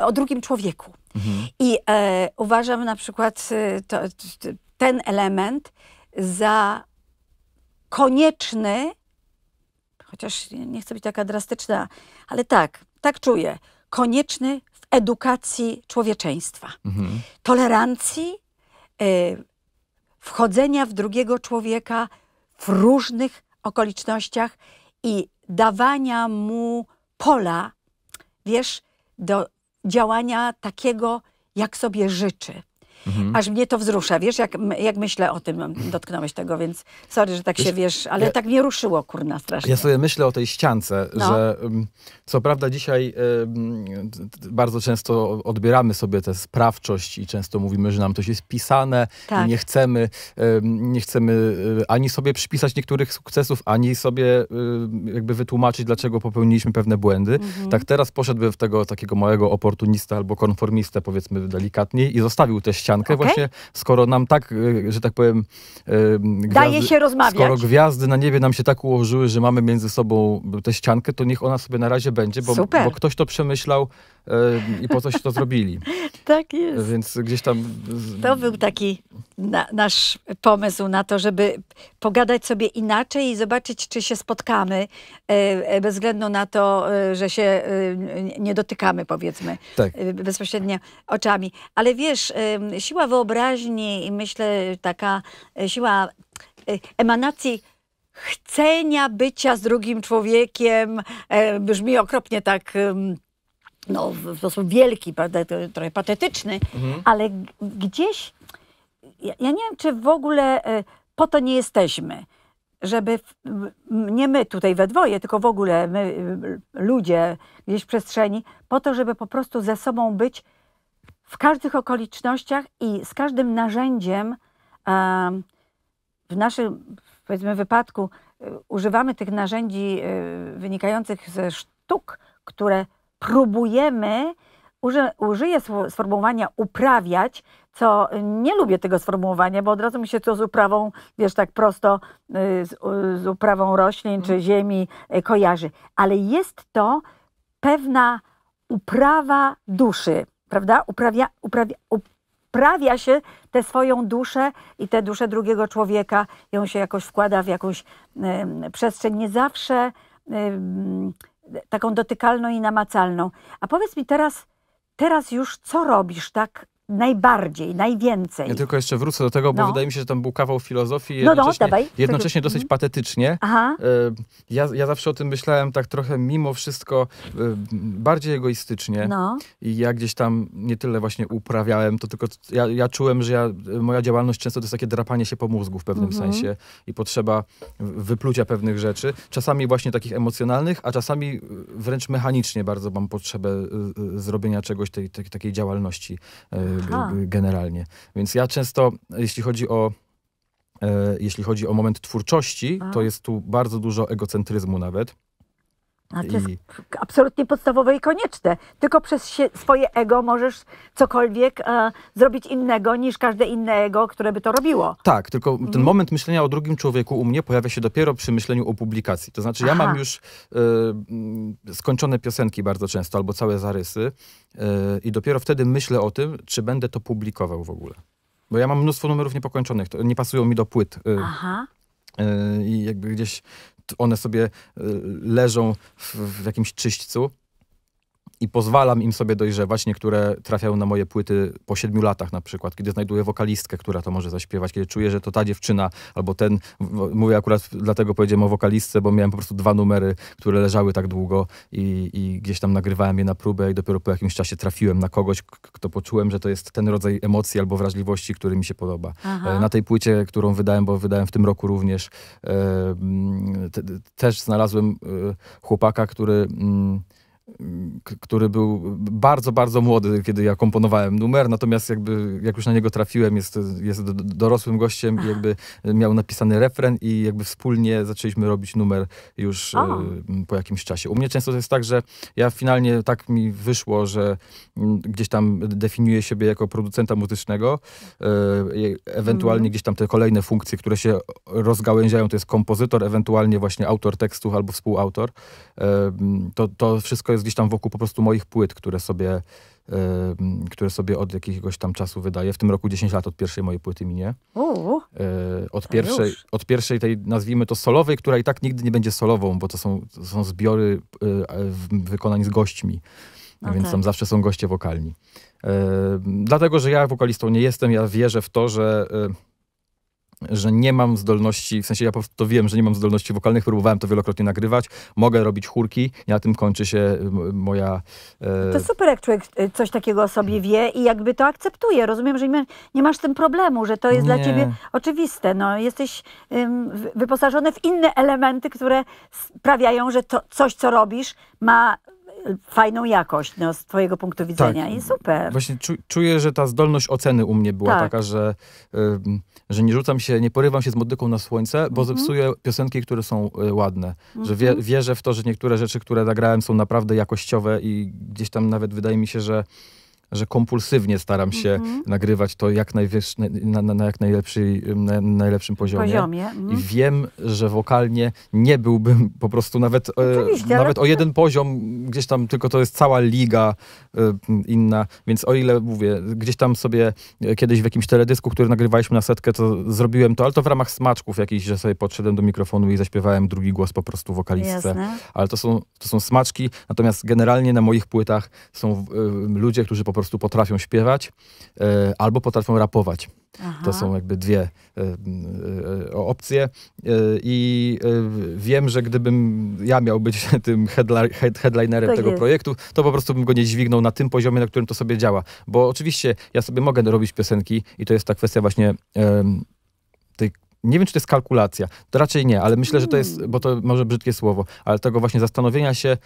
o drugim człowieku. Mhm. I e, uważam na przykład e, to, ten element za konieczny, chociaż nie chcę być taka drastyczna, ale tak, tak czuję, konieczny w edukacji człowieczeństwa, mhm. tolerancji, e, wchodzenia w drugiego człowieka w różnych okolicznościach i dawania mu pola, wiesz, do działania takiego, jak sobie życzy. Mhm. Aż mnie to wzrusza, wiesz, jak, jak myślę o tym, dotknąłeś tego, więc sorry, że tak wiesz, się wiesz, ale ja, tak mnie ruszyło, kurna, strasznie. Ja sobie myślę o tej ściance, no. że co prawda dzisiaj y, bardzo często odbieramy sobie tę sprawczość i często mówimy, że nam coś jest pisane tak. i nie chcemy, y, nie chcemy e, ani sobie przypisać niektórych sukcesów, ani sobie y, jakby wytłumaczyć, dlaczego popełniliśmy pewne błędy. Mhm. Tak teraz poszedłbym w tego takiego małego oportunista albo konformistę, powiedzmy delikatniej i zostawił tę ścianę Okay. Właśnie skoro nam tak, e, że tak powiem... E, gwiazdy, Daje się rozmawiać. Skoro gwiazdy na niebie nam się tak ułożyły, że mamy między sobą tę ściankę, to niech ona sobie na razie będzie, bo, bo ktoś to przemyślał E, i po coś to zrobili. tak jest. Więc gdzieś tam... To był taki na, nasz pomysł na to, żeby pogadać sobie inaczej i zobaczyć, czy się spotkamy, e, e, bez względu na to, że się nie dotykamy, powiedzmy, tak. bezpośrednio oczami. Ale wiesz, siła wyobraźni i myślę taka siła emanacji chcenia bycia z drugim człowiekiem brzmi okropnie tak no, w sposób wielki, prawda, trochę patetyczny, mhm. ale gdzieś, ja, ja, nie wiem, czy w ogóle e, po to nie jesteśmy, żeby nie my tutaj we dwoje, tylko w ogóle my, ludzie gdzieś w przestrzeni, po to, żeby po prostu ze sobą być w każdych okolicznościach i z każdym narzędziem, w naszym powiedzmy wypadku, e, używamy tych narzędzi e, wynikających ze sztuk, które próbujemy, uży, użyję sformułowania uprawiać, co nie lubię tego sformułowania, bo od razu mi się to z uprawą, wiesz, tak prosto y, z, z uprawą roślin czy mhm. ziemi y, kojarzy. Ale jest to pewna uprawa duszy, prawda? Uprawia, uprawia, uprawia się tę swoją duszę i tę duszę drugiego człowieka, ją się jakoś wkłada w jakąś y, przestrzeń. Nie zawsze y, taką dotykalną i namacalną. A powiedz mi teraz, teraz już co robisz, tak? najbardziej, najwięcej. Ja tylko jeszcze wrócę do tego, bo no. wydaje mi się, że tam był kawał filozofii no, jednocześnie, no, jednocześnie dosyć mhm. patetycznie. Aha. E, ja, ja zawsze o tym myślałem tak trochę mimo wszystko e, bardziej egoistycznie. No. I ja gdzieś tam nie tyle właśnie uprawiałem, to tylko ja, ja czułem, że ja, moja działalność często to jest takie drapanie się po mózgu w pewnym mhm. sensie i potrzeba wyplucia pewnych rzeczy. Czasami właśnie takich emocjonalnych, a czasami wręcz mechanicznie bardzo mam potrzebę y, y, zrobienia czegoś, tej, tej takiej działalności e, Y, y, generalnie. Więc ja często, jeśli chodzi o e, jeśli chodzi o moment twórczości, to jest tu bardzo dużo egocentryzmu nawet. A to jest I... absolutnie podstawowe i konieczne. Tylko przez się, swoje ego możesz cokolwiek e, zrobić innego niż każde inne ego, które by to robiło. Tak, tylko mm. ten mhm. moment myślenia o drugim człowieku u mnie pojawia się dopiero przy myśleniu o publikacji. To znaczy, ja Aha. mam już e, skończone piosenki bardzo często albo całe zarysy, e, i dopiero wtedy myślę o tym, czy będę to publikował w ogóle. Bo ja mam mnóstwo numerów niepokończonych, nie pasują mi do płyt. Y, Aha y, i jakby gdzieś one sobie e, leżą w, w jakimś czyśćcu i pozwalam im sobie dojrzewać. Niektóre trafiają na moje płyty po siedmiu latach na przykład, kiedy znajduję wokalistkę, która to może zaśpiewać, kiedy czuję, że to ta dziewczyna albo ten, mówię akurat dlatego powiedziałem o wokalistce, bo miałem po prostu dwa numery, które leżały tak długo i, i gdzieś tam nagrywałem je na próbę i dopiero po jakimś czasie trafiłem na kogoś, kto poczułem, że to jest ten rodzaj emocji albo wrażliwości, który mi się podoba. Aha. E, na tej płycie, którą wydałem, bo wydałem w tym roku również, e, te, też znalazłem e, chłopaka, który... Mm, który był bardzo, bardzo młody, kiedy ja komponowałem numer, natomiast jakby jak już na niego trafiłem, jest, jest dorosłym gościem i jakby miał napisany refren i jakby wspólnie zaczęliśmy robić numer już A. E, po jakimś czasie. U mnie często to jest tak, że ja finalnie tak mi wyszło, że gdzieś tam definiuję siebie jako producenta muzycznego, e, ewentualnie mhm. gdzieś tam te kolejne funkcje, które się rozgałęziają, to jest kompozytor, ewentualnie właśnie autor tekstów albo współautor. E, to, to wszystko jest jest gdzieś tam wokół po prostu moich płyt, które sobie, y, które sobie od jakiegoś tam czasu wydaję. W tym roku 10 lat od pierwszej mojej płyty minie. O, y, od, pierwszej, od pierwszej tej, nazwijmy to solowej, która i tak nigdy nie będzie solową, bo to są, to są zbiory y, wykonań z gośćmi. Okay. No Więc tak. tam zawsze są goście wokalni. Dlatego, że ja wokalistą nie jestem, ja wierzę w to, że że nie mam zdolności, w sensie ja po prostu wiem, że nie mam zdolności wokalnych, próbowałem to wielokrotnie nagrywać, mogę robić chórki i na tym kończy się e, moja... E... To super, jak człowiek coś takiego o sobie wie i jakby to akceptuje. Rozumiem, że nie masz z tym problemu, że to jest nie. dla ciebie oczywiste. No, jesteś ym, wyposażony w inne elementy, które sprawiają, że to, coś, co robisz, ma fajną jakość no, z twojego punktu tak. widzenia tak. i super. Właśnie czu, czuję, że ta zdolność oceny u mnie była tak. taka, że, y, że nie rzucam się, nie porywam się z modyką na słońce, bo mm -hmm. zepsuję piosenki, które są y, ładne. Mm -hmm. Że wie, mhm. wierzę w to, że niektóre rzeczy, które nagrałem są naprawdę jakościowe i gdzieś tam nawet wydaje mi się, że że kompulsywnie staram się mm -hmm. nagrywać to jak na, na, na, jak na, najlepszym poziomie. poziomie. Mm. I mhm. wiem, że wokalnie nie byłbym po prostu nawet, e, nawet ale... o jeden poziom, gdzieś tam tylko to jest cała liga e, inna, więc o ile mówię, gdzieś tam sobie e, kiedyś w jakimś teledysku, który nagrywaliśmy na setkę, to zrobiłem to, ale to w ramach smaczków jakichś, że sobie podszedłem do mikrofonu i zaśpiewałem drugi głos po prostu wokalistce. Jasne. Ale to są, to są smaczki, natomiast generalnie na moich płytach są e, ludzie, którzy po prostu potrafią śpiewać e, albo potrafią rapować. Aha. To są jakby dwie e, e, opcje. I wiem, że gdybym ja miał być tym headla- head headlinerem tak tego jest. projektu, to po prostu bym go nie dźwignął na tym poziomie, na którym to sobie działa. Bo oczywiście ja sobie mogę robić piosenki i to jest ta kwestia właśnie tej nie wiem, czy to jest kalkulacja. To raczej nie, ale myślę, że to jest, hmm. bo to może brzydkie słowo, ale tego właśnie zastanowienia się,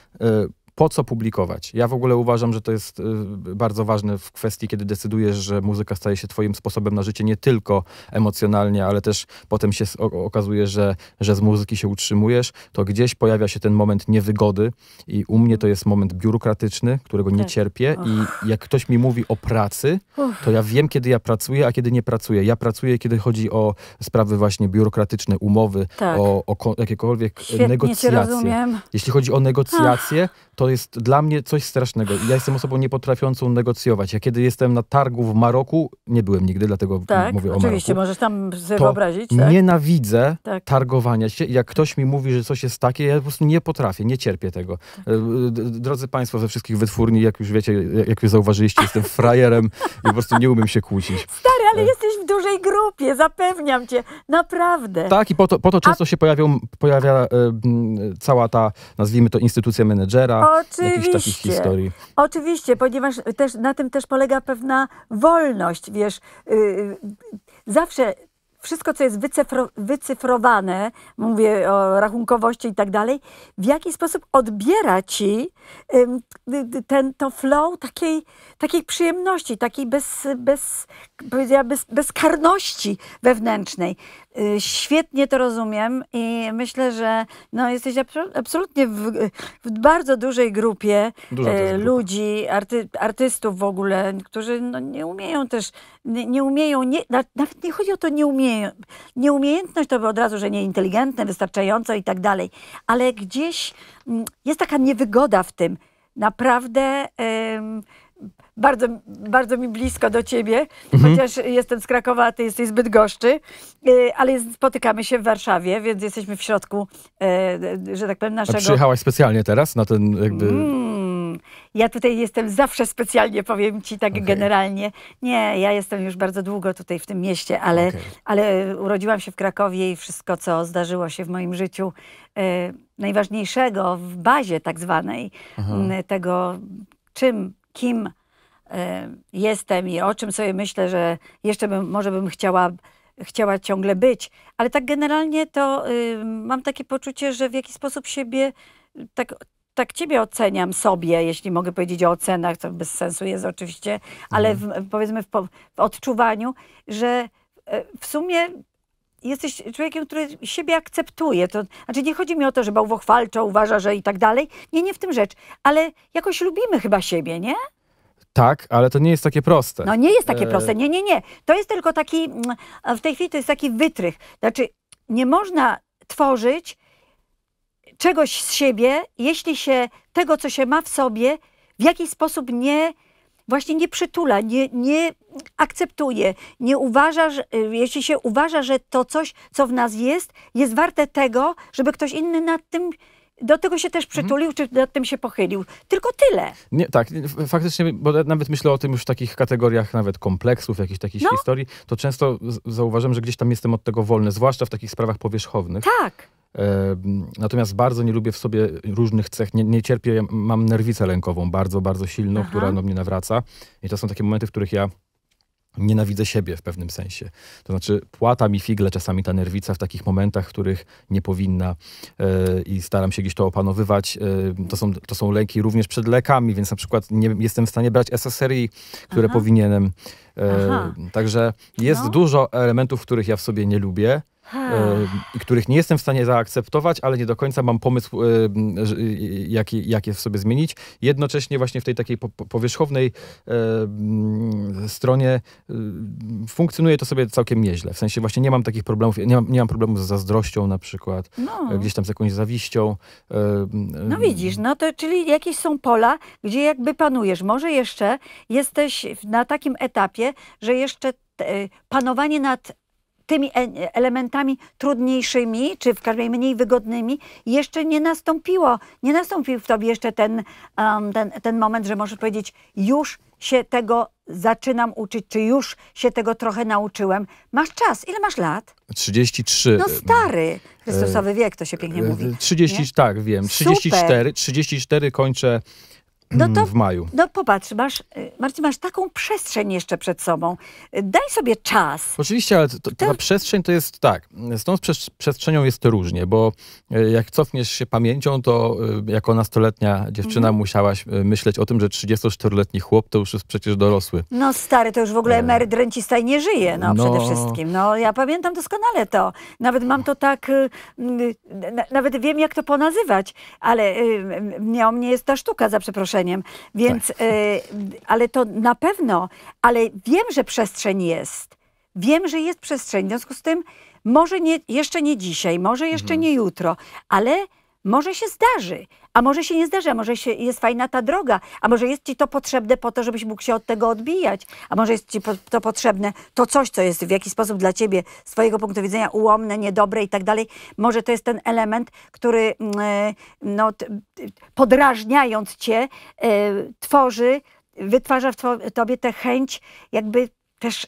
po co publikować? Ja w ogóle uważam, że to jest y, bardzo ważne w kwestii, kiedy decydujesz, że muzyka staje się twoim sposobem na życie, nie tylko emocjonalnie, ale też potem się okazuje, że, że z muzyki się utrzymujesz, to gdzieś pojawia się ten moment niewygody i u mnie to jest moment biurokratyczny, którego nie tak. cierpię i jak ktoś mi mówi o pracy, to ja wiem, kiedy ja pracuję, a kiedy nie pracuję. Ja pracuję, kiedy chodzi o sprawy właśnie biurokratyczne, umowy, tak. o, o jakiekolwiek Świetnie negocjacje. Jeśli chodzi o negocjacje, to to jest dla mnie coś strasznego. Ja jestem osobą niepotrafiącą negocjować. Ja kiedy jestem na targu w Maroku, nie byłem nigdy, dlatego tak, mówię o Maroku. oczywiście, możesz tam sobie to wyobrazić. Tak? Nienawidzę tak. targowania się. Jak ktoś mi mówi, że coś jest takie, ja po prostu nie potrafię, nie cierpię tego. Tak. E, drodzy Państwo, ze wszystkich wytwórni, jak już wiecie, jak już zauważyliście, jestem frajerem i po prostu nie umiem się kłócić. Stary, ale e. jesteś w dużej grupie, zapewniam cię, naprawdę. Tak, i po to, po to często A... się pojawią, pojawia e, cała ta, nazwijmy to, instytucja menedżera, Oczywiście. takich historii. Oczywiście, ponieważ też, na tym też polega pewna wolność, wiesz, yy, zawsze wszystko, co jest wycyfro, wycyfrowane, mówię o rachunkowości i tak dalej, w jaki sposób odbiera ci ten, to flow takiej, takiej przyjemności, takiej bez, bez, bez, bezkarności wewnętrznej. Y, świetnie to rozumiem i myślę, że no, jesteś absolutnie w, w bardzo dużej grupie y, ludzi, arty, artystów w ogóle, którzy no, nie umieją też, nie, nie umieją, nie, nawet nie chodzi o to nie umieją. Nieumiejętność to by od razu, że nieinteligentne, wystarczająco i tak dalej, ale gdzieś mm, jest taka niewygoda w tym. Naprawdę bardzo, bardzo mi blisko do ciebie, mhm. chociaż jestem z Krakowa, a ty jesteś zbyt goszczy, y, ale spotykamy się w Warszawie, więc jesteśmy w środku, y, y, że tak powiem, naszego... A przyjechałaś specjalnie teraz na ten jakby... Mm, ja tutaj jestem zawsze specjalnie, powiem ci tak okay. generalnie. Nie, ja jestem już bardzo długo tutaj w tym mieście, ale, okay. ale urodziłam się w Krakowie i wszystko, co zdarzyło się w moim życiu, najważniejszego w bazie tak zwanej, Aha. tego czym kim e, jestem i o czym sobie myślę, że jeszcze bym, może bym chciała, chciała ciągle być. Ale tak generalnie to y, mam takie poczucie, że w jakiś sposób siebie tak tak ciebie oceniam sobie, jeśli mogę powiedzieć o ocenach, to bez sensu jest oczywiście, ale mhm. w, powiedzmy w, w, odczuwaniu, że e, w sumie jesteś człowiekiem, który siebie akceptuje. To, znaczy nie chodzi mi o to, że bałwochwalczo uważa, że i tak dalej. Nie, nie w tym rzecz. Ale jakoś lubimy chyba siebie, nie? Tak, ale to nie jest takie proste. No nie jest takie e... proste, nie, nie, nie. To jest tylko taki, mm, w tej chwili to jest taki wytrych. Znaczy nie można tworzyć czegoś z siebie, jeśli się tego, co się ma w sobie, w jakiś sposób nie właśnie nie przytula, nie, nie akceptuje, nie uważa, że, y, jeśli się uważa, że to coś, co w nas jest, jest warte tego, żeby ktoś inny nad tym do tego się też mhm. przytulił, mhm. czy nad tym się pochylił. Tylko tyle. Nie, tak, faktycznie, bo nawet myślę o tym już w takich kategoriach nawet kompleksów, jakichś takich no. historii, to często zauważam, że gdzieś tam jestem od tego wolny, zwłaszcza w takich sprawach powierzchownych. Tak. Natomiast bardzo nie lubię w sobie różnych cech, nie, nie cierpię, mam nerwicę lękową bardzo, bardzo silną, Aha. która no, mnie nawraca. I to są takie momenty, w których ja nienawidzę siebie w pewnym sensie. To znaczy płata mi figle czasami ta nerwica w takich momentach, w których nie powinna yy, i staram się gdzieś to opanowywać. Yy, to, są, to są leki również przed lekami, więc na przykład nie jestem w stanie brać SSRI, które Aha. powinienem. Yy, także jest no. dużo elementów, których ja w sobie nie lubię i których nie jestem w stanie zaakceptować, ale nie do końca mam pomysł, jak, jak je sobie zmienić. Jednocześnie właśnie w tej takiej powierzchownej stronie funkcjonuje to sobie całkiem nieźle. W sensie właśnie nie mam takich problemów, nie mam, nie mam problemu z zazdrością na przykład, no. E, gdzieś tam z jakąś zawiścią. No widzisz, no to czyli jakieś są pola, gdzie jakby panujesz. Może jeszcze jesteś na takim etapie, że jeszcze e, panowanie nad tymi e, elementami trudniejszymi, czy w każdej mniej wygodnymi, jeszcze nie nastąpiło, nie nastąpił w tobie jeszcze ten, um, ten, ten moment, że możesz powiedzieć, już się tego zaczynam uczyć, czy już się tego trochę nauczyłem. Masz czas. Ile masz lat? 33. No stary. Chrystusowy wiek, to się pięknie e, mówi. 30, tak, wiem. 34, 34 kończę no mm, to, w maju. No popatrz, masz, y, Marcin, masz taką przestrzeń jeszcze przed sobą. Daj sobie czas. Oczywiście, ale to, to, ta przestrzeń to jest tak. Z tą przestrzenią jest różnie, bo y, jak cofniesz się pamięcią, to y, jako nastoletnia dziewczyna mhm. musiałaś myśleć o tym, że 34-letni chłop to już jest przecież dorosły. No stary, to już w ogóle e. emeryt rencista i nie żyje, no, no, przede wszystkim. No ja pamiętam doskonale to. Nawet mam to tak, nawet wiem jak to ponazywać, ale o mnie jest ta sztuka za przeproszeniem więc, tak. E, ale to na pewno, ale wiem, że przestrzeń jest. Wiem, że jest przestrzeń. W związku z tym, może nie, jeszcze nie dzisiaj, może jeszcze mhm. nie jutro, ale może się zdarzy. A może się nie zdarzy, a może się, jest fajna ta droga, a może jest ci to potrzebne po to, żebyś mógł się od tego odbijać, a może jest ci po, to potrzebne to coś, co jest w jakiś sposób dla ciebie, z twojego punktu widzenia ułomne, niedobre i tak dalej. Może to jest ten element, który mm, e, no, podrażniając cię, e, tworzy, wytwarza w tobie tę chęć jakby też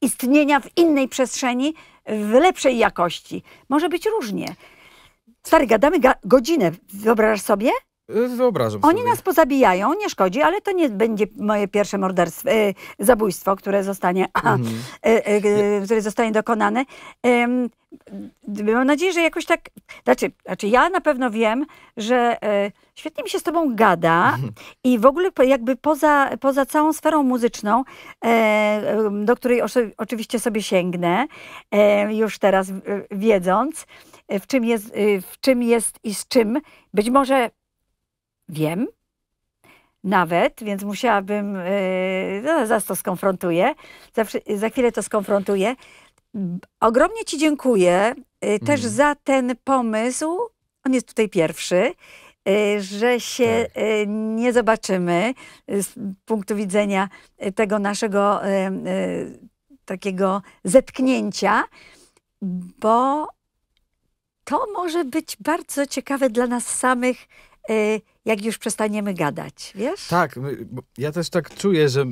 istnienia w innej przestrzeni, w lepszej jakości. Może być różnie. Stary, gadamy ga godzinę, wyobrażasz sobie? Wyobrażam Oni sobie. nas pozabijają, nie szkodzi, ale to nie będzie moje pierwsze morderstwo, y, zabójstwo, które zostanie, mhm. Y, y, które zostanie dokonane. mam nadzieję, że jakoś tak. Znaczy, znaczy, ja na pewno wiem, że e, świetnie mi się z Tobą gada mhm. i w ogóle jakby poza, poza całą sferą muzyczną, e, do której oczywiście sobie sięgnę, e, już teraz wiedząc. E, w czym jest, e, w czym jest i z czym. Być może wiem nawet, więc musiałabym, e, no, zaraz to skonfrontuję, za, za chwilę to skonfrontuję. Ogromnie Ci dziękuję też mm. za ten pomysł. On jest tutaj pierwszy że się tak. nie zobaczymy z punktu widzenia tego naszego takiego zetknięcia, bo to może być bardzo ciekawe dla nas samych, e, jak już przestaniemy gadać, wiesz? Tak, ja też tak czuję, że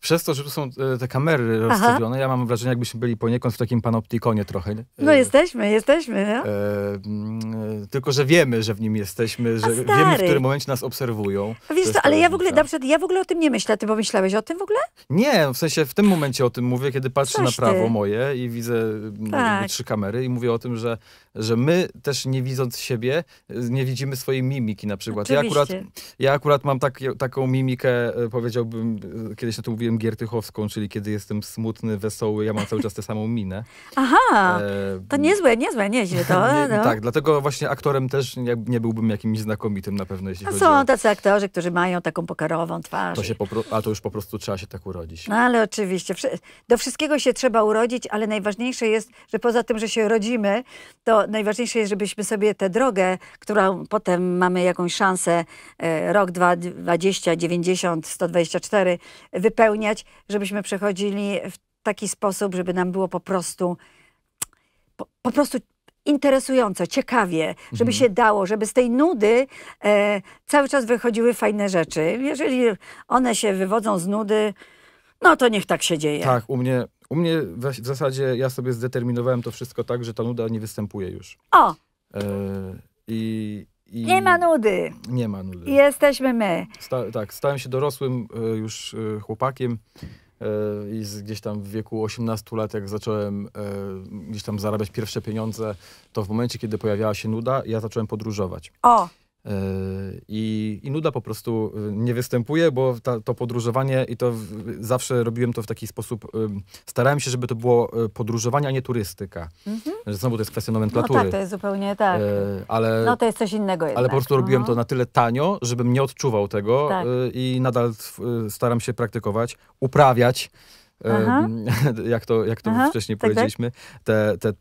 przez to, że tu są e, te kamery rozstawione, ja mam wrażenie, jakbyśmy byli poniekąd w takim panoptikonie trochę. No e, jesteśmy, jesteśmy. No. Mm, tylko, że wiemy, że w nim jesteśmy, że wiemy, w którym momencie nas obserwują. A wiesz co, ale ja w ogóle, na ja w ogóle o tym nie myślę. Ty pomyślałeś o tym w ogóle? Nie, w sensie w tym momencie o tym mówię, kiedy patrzę Coś na prawo ty. moje i widzę mm, tak. trzy kamery i mówię o tym, że że my też nie widząc siebie, y, nie widzimy swojej mimiki na przykład. Ja akurat, ja akurat mam tak, taką mimikę, e, powiedziałbym, e, kiedyś na to mówiłem giertychowską, czyli kiedy jestem smutny, wesoły, ja mam cały czas tę samą minę. Aha, e, to niezłe, niezłe, nieźle to. Nie, no. Tak, dlatego właśnie aktorem też nie, nie, byłbym jakimś znakomitym na pewno, jeśli A Są o... tacy aktorzy, którzy mają taką pokarową twarz. To się po, a to już po prostu trzeba się tak urodzić. No ale oczywiście, do wszystkiego się trzeba urodzić, ale najważniejsze jest, że poza tym, że się rodzimy, to najważniejsze jest, żebyśmy sobie tę drogę, którą potem mamy jakąś szansę, e, rok, 20, 90, 124 wypełniać, żebyśmy przechodzili w taki sposób, żeby nam było po prostu po, po prostu interesująco, ciekawie, żeby mhm. się dało, żeby z tej nudy e, cały czas wychodziły fajne rzeczy. Jeżeli one się wywodzą z nudy, no to niech tak się dzieje. Tak, u mnie u mnie w, w zasadzie ja sobie zdeterminowałem to wszystko tak, że ta nuda nie występuje już. O! E, I, i nie ma nudy. Nie ma nudy. Jesteśmy my. Sta tak, stałem się dorosłym e, już e, chłopakiem e, i z, gdzieś tam w wieku 18 lat, jak zacząłem e, gdzieś tam zarabiać pierwsze pieniądze, to w momencie, kiedy pojawiała się nuda, ja zacząłem podróżować. O! E, I, I, nuda po prostu e, nie występuje, bo ta, to podróżowanie i to w, zawsze robiłem to w taki sposób. E, starałem się, żeby to było podróżowanie, a nie turystyka. Mhm. Znowu to jest kwestia no nomenklatury. No tak, to jest zupełnie tak. ale, no to jest coś innego jednak. Ale po prostu robiłem no. to na tyle tanio, żebym nie odczuwał tego tak. i nadal staram się praktykować, uprawiać. Aha. jak to, jak to Aha. wcześniej tak, tak. powiedzieliśmy, te, te, te,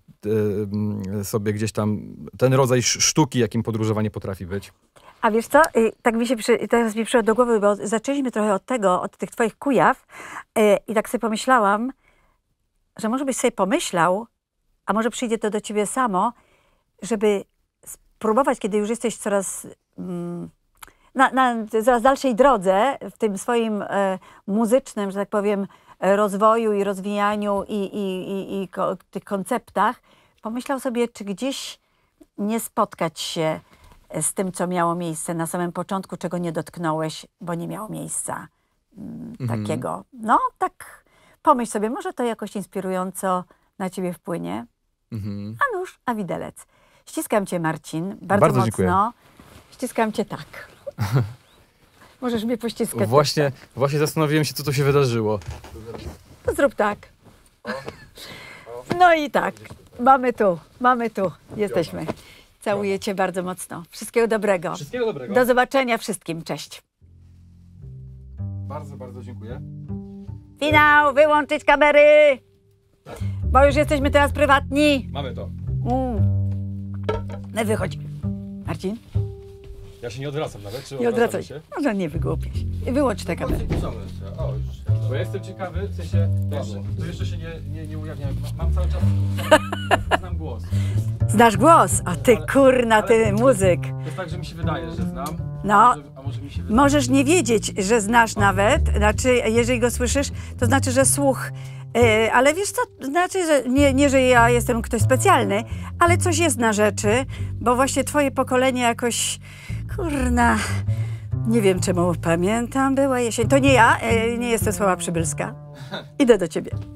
sobie gdzieś tam ten rodzaj sztuki, jakim podróżowanie potrafi być. A wiesz co, y, tak mi się przy, teraz mi przyszło do głowy, bo zaczęliśmy trochę od tego, od tych twoich kujaw y, i tak sobie pomyślałam, że może byś sobie pomyślał, a może przyjdzie to do ciebie samo, żeby spróbować, kiedy już jesteś coraz... Mm, na, na coraz dalszej drodze w tym swoim e, muzycznym, że tak powiem, rozwoju i rozwijaniu i, i, i, i tych konceptach, pomyślał sobie, czy gdzieś nie spotkać się z tym, co miało miejsce na samym początku, czego nie dotknąłeś, bo nie miało miejsca mm, mhm. takiego. No, tak pomyśl sobie, może to jakoś inspirująco na ciebie wpłynie. Mhm. A nóż, a widelec. Ściskam cię, Marcin, bardzo, bardzo mocno. Dziękuję. Ściskam cię tak. Możesz mnie pościskać. Właśnie, właśnie zastanowiłem się, co to się wydarzyło. No zrób tak. No i tak. Mamy tu, mamy tu. Jesteśmy. Całuję Cię bardzo mocno. Wszystkiego dobrego. Wszystkiego dobrego. Do zobaczenia wszystkim. Cześć. Bardzo, bardzo dziękuję. Finał, wyłączyć kamery. Tak. Bo już jesteśmy teraz prywatni. Mamy to. Mm. No wychodź. Marcin? Ja się nie odwracam nawet, czy Nie odwracaj się. Może nie wygłupić. się. Wyłącz tę kamerę. O, już. Bo ja jestem ciekawy, w sensie, to jeszcze, jeszcze się nie, nie, nie ujawniałem. Mam cały czas, znam głos. Znasz głos, a ty Ale- kurna, ale- ty muzyk. To jest tak, że mi się wydaje, że znam. No. a może- A może mi się wydaje. Możesz nie wiedzieć, że znasz nawet, znaczy jeżeli go słyszysz, to znaczy, że słuch. E, ale wiesz co, znaczy, że nie, nie, że ja jestem ktoś specjalny, ale coś jest na rzeczy, bo właśnie twoje pokolenie jakoś Kurna, nie wiem czemu pamiętam, była jesień. To nie ja, e, nie jestem Sława Przybylska. Idę do ciebie.